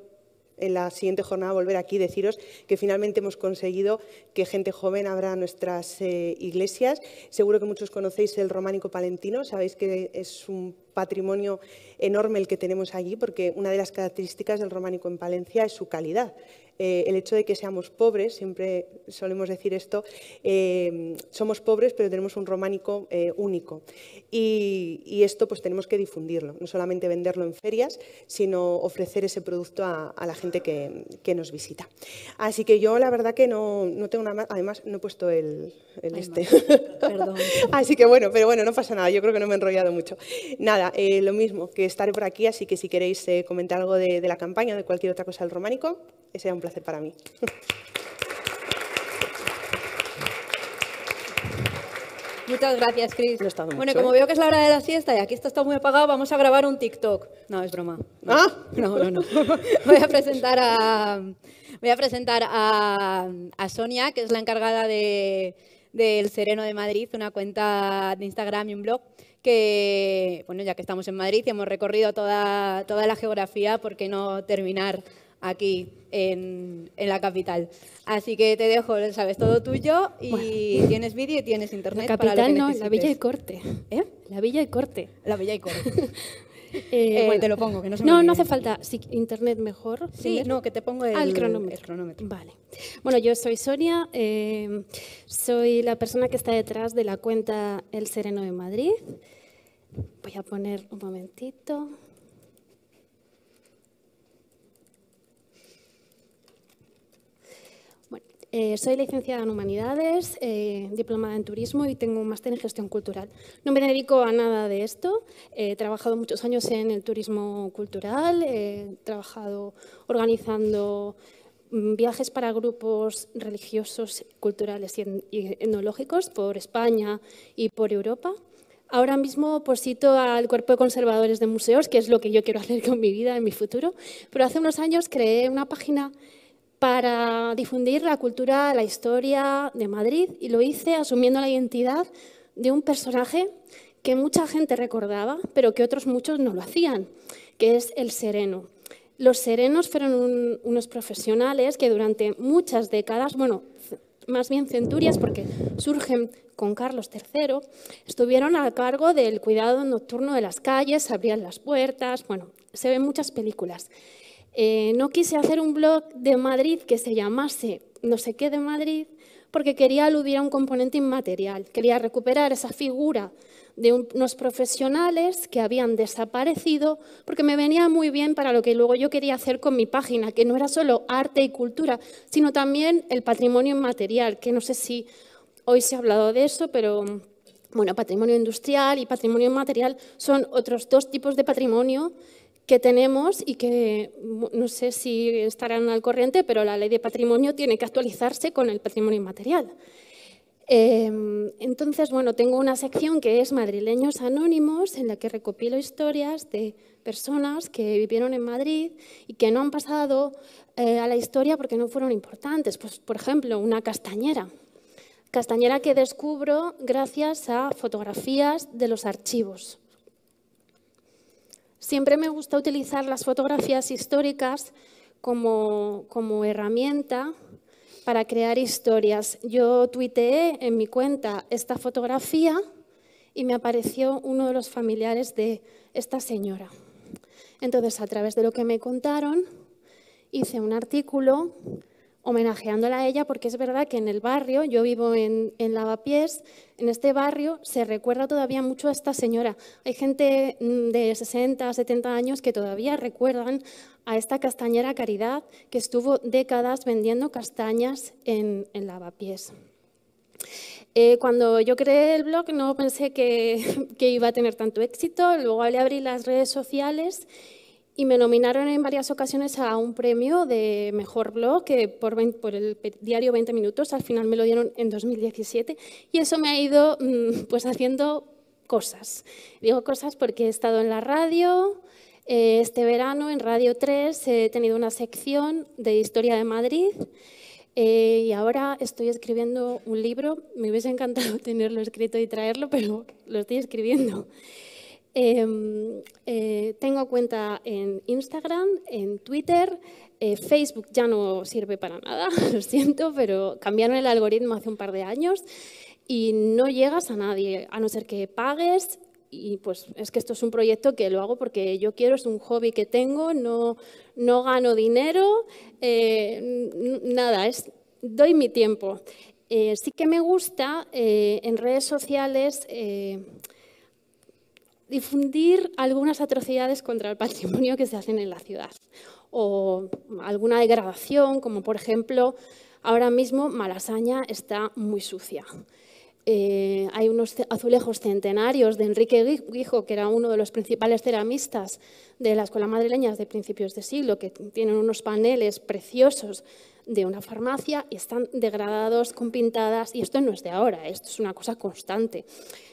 en la siguiente jornada volver aquí y deciros que finalmente hemos conseguido que gente joven abra nuestras eh, iglesias. Seguro que muchos conocéis el románico palentino, sabéis que es un patrimonio enorme el que tenemos allí, porque una de las características del románico en Palencia es su calidad. Eh, el hecho de que seamos pobres, siempre solemos decir esto, eh, somos pobres pero tenemos un románico eh, único. Y, esto pues tenemos que difundirlo, no solamente venderlo en ferias, sino ofrecer ese producto a, la gente que, nos visita. Así que yo la verdad que no, tengo nada más, además no he puesto el, este. Perdón. así que bueno, pero bueno, no pasa nada, yo creo que no me he enrollado mucho. Nada, lo mismo, que estar por aquí, así que si queréis comentar algo de, la campaña o de cualquier otra cosa del románico, ese es un placer hace para mí. Muchas gracias, Chris. bueno, como ¿eh? veo que es la hora de la siesta y aquí está, está muy apagado, vamos a grabar un TikTok. No, es broma. no, ¿Ah? no, Voy a presentar a, voy a, presentar a, Sonia, que es la encargada de, del Sereno de Madrid, una cuenta de Instagram y un blog que, bueno, ya que estamos en Madrid y hemos recorrido toda, toda la geografía, ¿por qué no terminar aquí en, la capital. Así que te dejo, sabes, todo tuyo y tienes vídeo y tienes internet. La capital no, la Villa y ¿Eh? Corte. La Villa y Corte. La Villa y Corte. te lo pongo, que no No, hace falta. Sí, internet mejor. Sí, no, que te pongo el, cronómetro. Vale. Bueno, yo soy Sonia, eh, soy la persona que está detrás de la cuenta El Sereno de Madrid. Voy a poner un momentito. Eh, soy licenciada en Humanidades, eh, diplomada en Turismo y tengo un máster en Gestión Cultural. No me dedico a nada de esto. Eh, he trabajado muchos años en el turismo cultural, he trabajado organizando mm, viajes para grupos religiosos, culturales y, etnológicos por España y por Europa. Ahora mismo posito al cuerpo de conservadores de museos, que es lo que yo quiero hacer con mi vida en mi futuro, pero hace unos años creé una página para difundir la cultura, la historia de Madrid y lo hice asumiendo la identidad de un personaje que mucha gente recordaba, pero que otros muchos no lo hacían, que es el sereno. Los serenos fueron unos profesionales que durante muchas décadas, bueno, más bien centurias, porque surgen con Carlos III, estuvieron a cargo del cuidado nocturno de las calles, abrían las puertas, bueno, se ven muchas películas. Eh, no quise hacer un blog de Madrid que se llamase no sé qué de Madrid, porque quería aludir a un componente inmaterial, quería recuperar esa figura de unos profesionales que habían desaparecido, porque me venía muy bien para lo que luego yo quería hacer con mi página, que no era solo arte y cultura, sino también el patrimonio inmaterial, que no sé si hoy se ha hablado de eso, pero bueno, patrimonio industrial y patrimonio inmaterial son otros dos tipos de patrimonio que tenemos y que no sé si estarán al corriente, pero la ley de patrimonio tiene que actualizarse con el patrimonio inmaterial. Em, entonces, bueno, tengo una sección que es Madrileños Anónimos, en la que recopilo historias de personas que vivieron en Madrid y que no han pasado eh, a la historia porque no fueron importantes. Pues, por ejemplo, una castañera. Castañera que descubro gracias a fotografías de los archivos. Siempre me gusta utilizar las fotografías históricas como, herramienta para crear historias. Yo tuiteé en mi cuenta esta fotografía y me apareció uno de los familiares de esta señora. Entonces, a través de lo que me contaron, hice un artículo homenajeándola a ella porque es verdad que en el barrio, yo vivo en, Lavapiés, en este barrio se recuerda todavía mucho a esta señora. Hay gente mm, de 60, 70 años que todavía recuerdan a esta castañera Caridad que estuvo décadas vendiendo castañas en, Lavapiés. Eh, cuando yo creé el blog no pensé que, que iba a tener tanto éxito, luego le abrí las redes sociales y me nominaron en varias ocasiones a un premio de Mejor Blog que por, por, el diario 20 Minutos, al final me lo dieron en 2017 y eso me ha ido mm, pues haciendo cosas. Digo cosas porque he estado en la radio, eh, este verano en Radio 3 he tenido una sección de Historia de Madrid eh, y ahora estoy escribiendo un libro. Me hubiese encantado tenerlo escrito y traerlo, pero lo estoy escribiendo. Em, eh, tengo cuenta en Instagram, en Twitter, eh, Facebook ya no sirve para nada, lo siento, pero cambiaron el algoritmo hace un par de años y no llegas a nadie, a no ser que pagues. Y pues es que esto es un proyecto que lo hago porque yo quiero, es un hobby que tengo, no, no gano dinero, eh, nada, doy mi tiempo. sí que me gusta en redes sociales difundir algunas atrocidades contra el patrimonio que se hacen en la ciudad o alguna degradación, como por ejemplo, ahora mismo Malasaña está muy sucia. Eh, hay unos azulejos centenarios de Enrique Guijo, que era uno de los principales ceramistas de la Escuela Madrileña de principios de siglo, que tienen unos paneles preciosos de una farmacia y están degradados con pintadas y esto no es de ahora, esto es una cosa constante.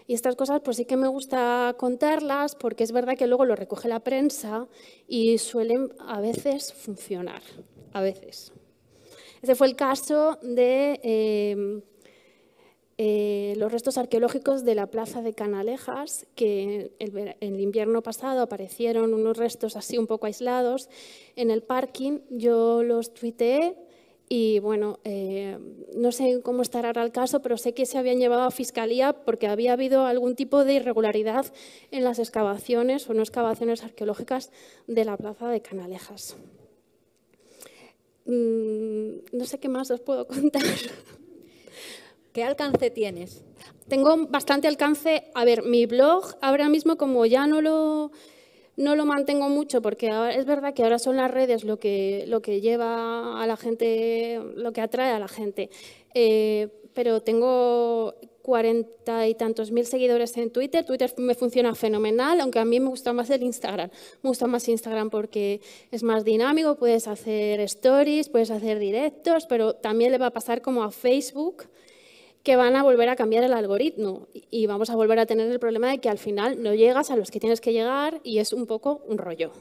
Y estas cosas pues sí que me gusta contarlas porque es verdad que luego lo recoge la prensa y suelen a veces funcionar, a veces. Ese fue el caso de em, eh, los restos arqueológicos de la plaza de Canalejas, que en el, invierno pasado aparecieron unos restos así un poco aislados en el parking. Yo los tuiteé y bueno, eh, no sé cómo estará ahora el caso, pero sé que se habían llevado a fiscalía porque había habido algún tipo de irregularidad en las excavaciones o no excavaciones arqueológicas de la plaza de Canalejas. Mm, no sé qué más os puedo contar. ¿Qué alcance tienes? Tengo bastante alcance. A ver, mi blog ahora mismo como ya no lo no lo mantengo mucho porque ahora, es verdad que ahora son las redes lo que, lo que lleva a la gente, lo que atrae a la gente. Eh, pero tengo cuarenta y tantos mil seguidores en Twitter. Twitter me funciona fenomenal, aunque a mí me gusta más el Instagram. Me gusta más Instagram porque es más dinámico, puedes hacer stories, puedes hacer directos, pero también le va a pasar como a Facebook, que van a volver a cambiar el algoritmo y vamos a volver a tener el problema de que al final no llegas a los que tienes que llegar y es un poco un rollo.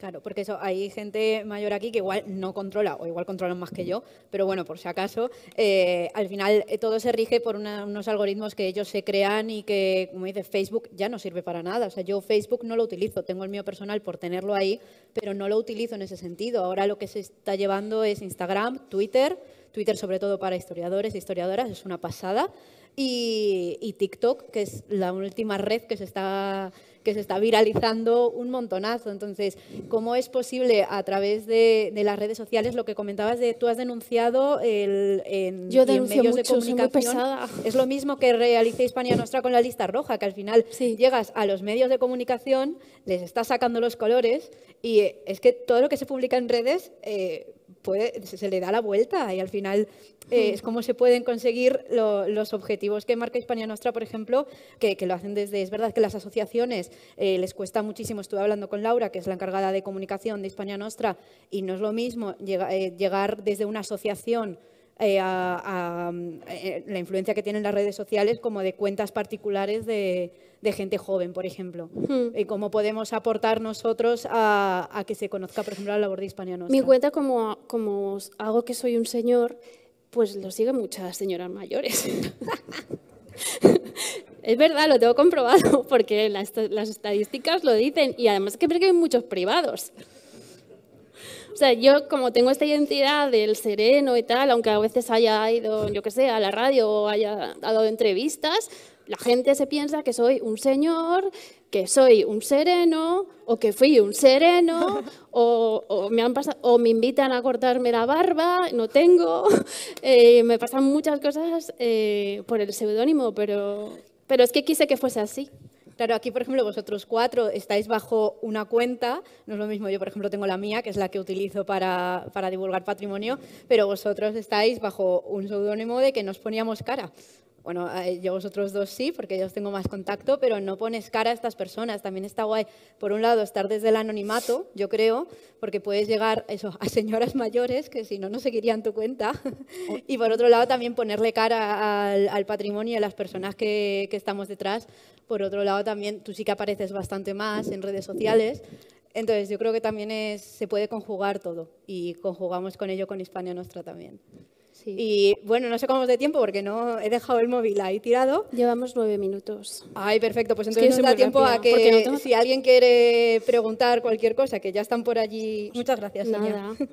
Claro, porque eso, hay gente mayor aquí que igual no controla, o igual controlan más que yo, pero bueno, por si acaso, eh, al final eh, todo se rige por unos algoritmos que ellos se crean y que, como dice Facebook, ya no sirve para nada. O sea, yo Facebook no lo utilizo, tengo el mío personal por tenerlo ahí, pero no lo utilizo en ese sentido. Ahora lo que se está llevando es Instagram, Twitter, Twitter sobre todo para historiadores e historiadoras es una pasada. Y, TikTok, que es la última red que se, está, que se está viralizando un montonazo. Entonces, ¿cómo es posible a través de, las redes sociales lo que comentabas de tú has denunciado el, en, Yo en medios de comunicación? Es lo mismo que realice Hispania Nuestra con la lista roja, que al final llegas a los medios de comunicación, les estás sacando los colores y es que todo lo que se publica en redes... Eh, puede, se le da la vuelta y al final eh, es como se pueden conseguir los objetivos que marca Hispania Nostra, por ejemplo, que, lo hacen desde, es verdad que las asociaciones eh, les cuesta muchísimo, estuve hablando con Laura, que es la encargada de comunicación de Hispania Nostra, y no es lo mismo llegar eh, desde una asociación eh, a, mm, eh, eh, la influencia que tienen las redes sociales como de cuentas particulares de, gente joven, por ejemplo. Y cómo podemos aportar nosotros a, que se conozca, por ejemplo, la labor de Hispania Mi cuenta, como, como hago que soy un señor, pues lo siguen muchas señoras mayores. Es verdad, lo tengo comprobado, porque las, estadísticas lo dicen y además que hay muchos privados. O sea, yo como tengo esta identidad del sereno y tal, aunque a veces haya ido, yo qué sé, a la radio o haya dado entrevistas, la gente se piensa que soy un señor, que soy un sereno, o que fui un sereno, o, me, han pasado, o me invitan a cortarme la barba, no tengo. Eh, me pasan muchas cosas eh, por el seudónimo, pero, pero es que quise que fuese así. Claro, aquí, por ejemplo, vosotros cuatro estáis bajo una cuenta, no es lo mismo, yo, por ejemplo, tengo la mía, que es la que utilizo para, divulgar patrimonio, pero vosotros estáis bajo un seudónimo de que nos poníamos cara. Bueno, eh, yo vosotros dos sí, porque yo os tengo más contacto, pero no pones cara a estas personas. También está guay, por un lado, estar desde el anonimato, yo creo, porque puedes llegar eso, a señoras mayores que si no, no seguirían tu cuenta. y por otro lado, también ponerle cara al, patrimonio y a las personas que, que estamos detrás, por otro lado, también tú sí que apareces bastante más en redes sociales. Entonces, yo creo que también es, se puede conjugar todo y conjugamos con ello con Hispania Nostra también. Y bueno, no sé cómo de tiempo porque no he dejado el móvil ahí tirado. Llevamos nueve minutos. Ay, perfecto. Pues entonces tiempo a que si alguien quiere preguntar cualquier cosa, que ya están por allí. Muchas gracias, Nada.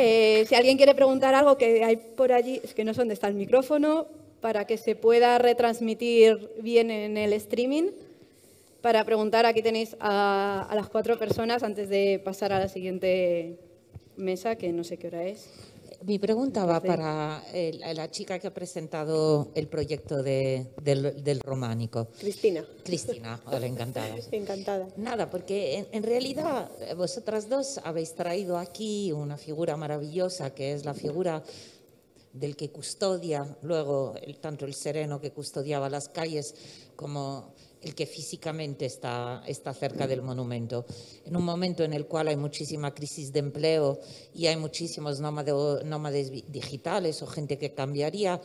Eh, si alguien quiere preguntar algo que hay por allí, es que no sé dónde está el micrófono, para que se pueda retransmitir bien en el streaming. Para preguntar, aquí tenéis a, a las cuatro personas antes de pasar a la siguiente mesa, que no sé qué hora es. Mi pregunta va para la chica que ha presentado el proyecto del, románico. Cristina. Cristina, hola, encantada. encantada. Nada, porque en, realidad eh, vosotras dos habéis traído aquí una figura maravillosa que es la figura del que custodia luego tanto el sereno que custodiaba las calles como el que físicamente está, está cerca del monumento. En un momento en el cual hay muchísima crisis de empleo y hay muchísimos nómadas nómades digitales o gente que cambiaría,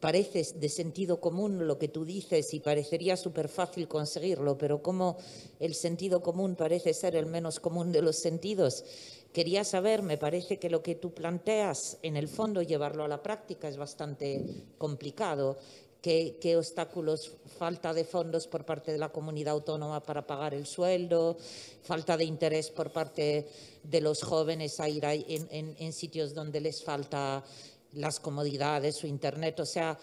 parece de sentido común lo que tú dices y parecería súper fácil conseguirlo, pero como el sentido común parece ser el menos común de los sentidos, quería saber, me parece que lo que tú planteas en el fondo llevarlo a la práctica es bastante complicado qué, obstáculos, falta de fondos por parte de la comunidad autónoma para pagar el sueldo, falta de interés por parte de los jóvenes a ir en, sitios donde les falta las comodidades o internet, o sea,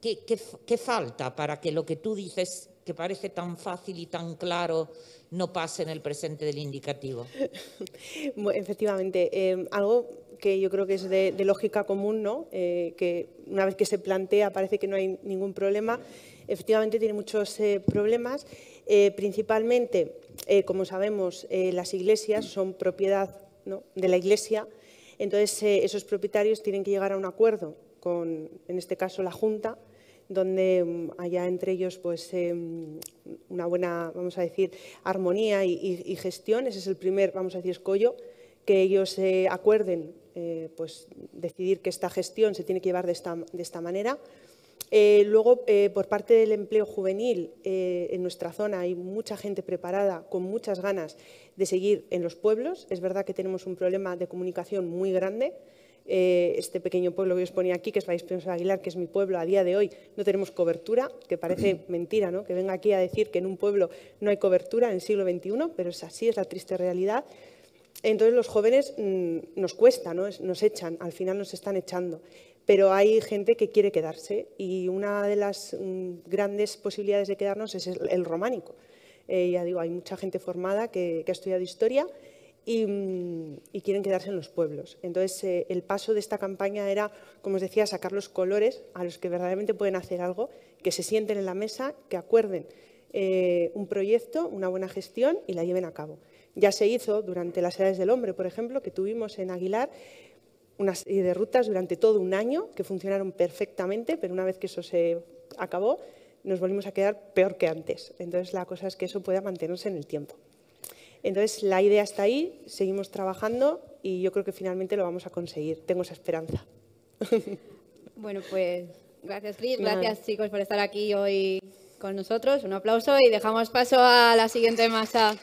¿qué, falta para que lo que tú dices, que parece tan fácil y tan claro, no pase en el presente del indicativo? Efectivamente, eh, algo que yo creo que es de, lógica común, ¿no? Eh, que una vez que se plantea parece que no hay ningún problema. Efectivamente tiene muchos eh, problemas. Eh, principalmente, como sabemos, las iglesias son propiedad de la iglesia, entonces esos propietarios tienen que llegar a un acuerdo con, en este caso, la Junta, donde mm, haya entre ellos pues, em, una buena, vamos a decir, armonía y, gestión. Ese es el primer, vamos a decir, escollo, que ellos acuerden eh, pues, decidir que esta gestión se tiene que llevar de esta, de esta manera. Eh, luego, eh, por parte del empleo juvenil, en nuestra zona hay mucha gente preparada, con muchas ganas de seguir en los pueblos. Es verdad que tenemos un problema de comunicación muy grande. este pequeño pueblo que os ponía aquí, que es de Aguilar, que es mi pueblo, a día de hoy no tenemos cobertura, que parece mentira, ¿no? Que venga aquí a decir que en un pueblo no hay cobertura en el siglo XXI, pero es así, es la triste realidad. Entonces los jóvenes mm, nos cuesta, ¿no? nos echan, al final nos están echando, pero hay gente que quiere quedarse y una de las mm, grandes posibilidades de quedarnos es el, románico. Eh, ya digo, hay mucha gente formada que, ha estudiado historia mm, y, quieren quedarse en los pueblos. Entonces, eh, el paso de esta campaña era, como os decía, sacar los colores a los que verdaderamente pueden hacer algo, que se sienten en la mesa, que acuerden eh, un proyecto, una buena gestión y la lleven a cabo. Ya se hizo durante las edades del hombre, por ejemplo, que tuvimos en Aguilar una serie de rutas durante todo un año que funcionaron perfectamente, pero una vez que eso se acabó, nos volvimos a quedar peor que antes. Entonces, la cosa es que eso pueda mantenerse en el tiempo. Entonces, la idea está ahí, seguimos trabajando y yo creo que finalmente lo vamos a conseguir. Tengo esa esperanza. Bueno, pues gracias, Cris. Gracias, chicos, por estar aquí hoy con nosotros. Un aplauso y dejamos paso a la siguiente masa.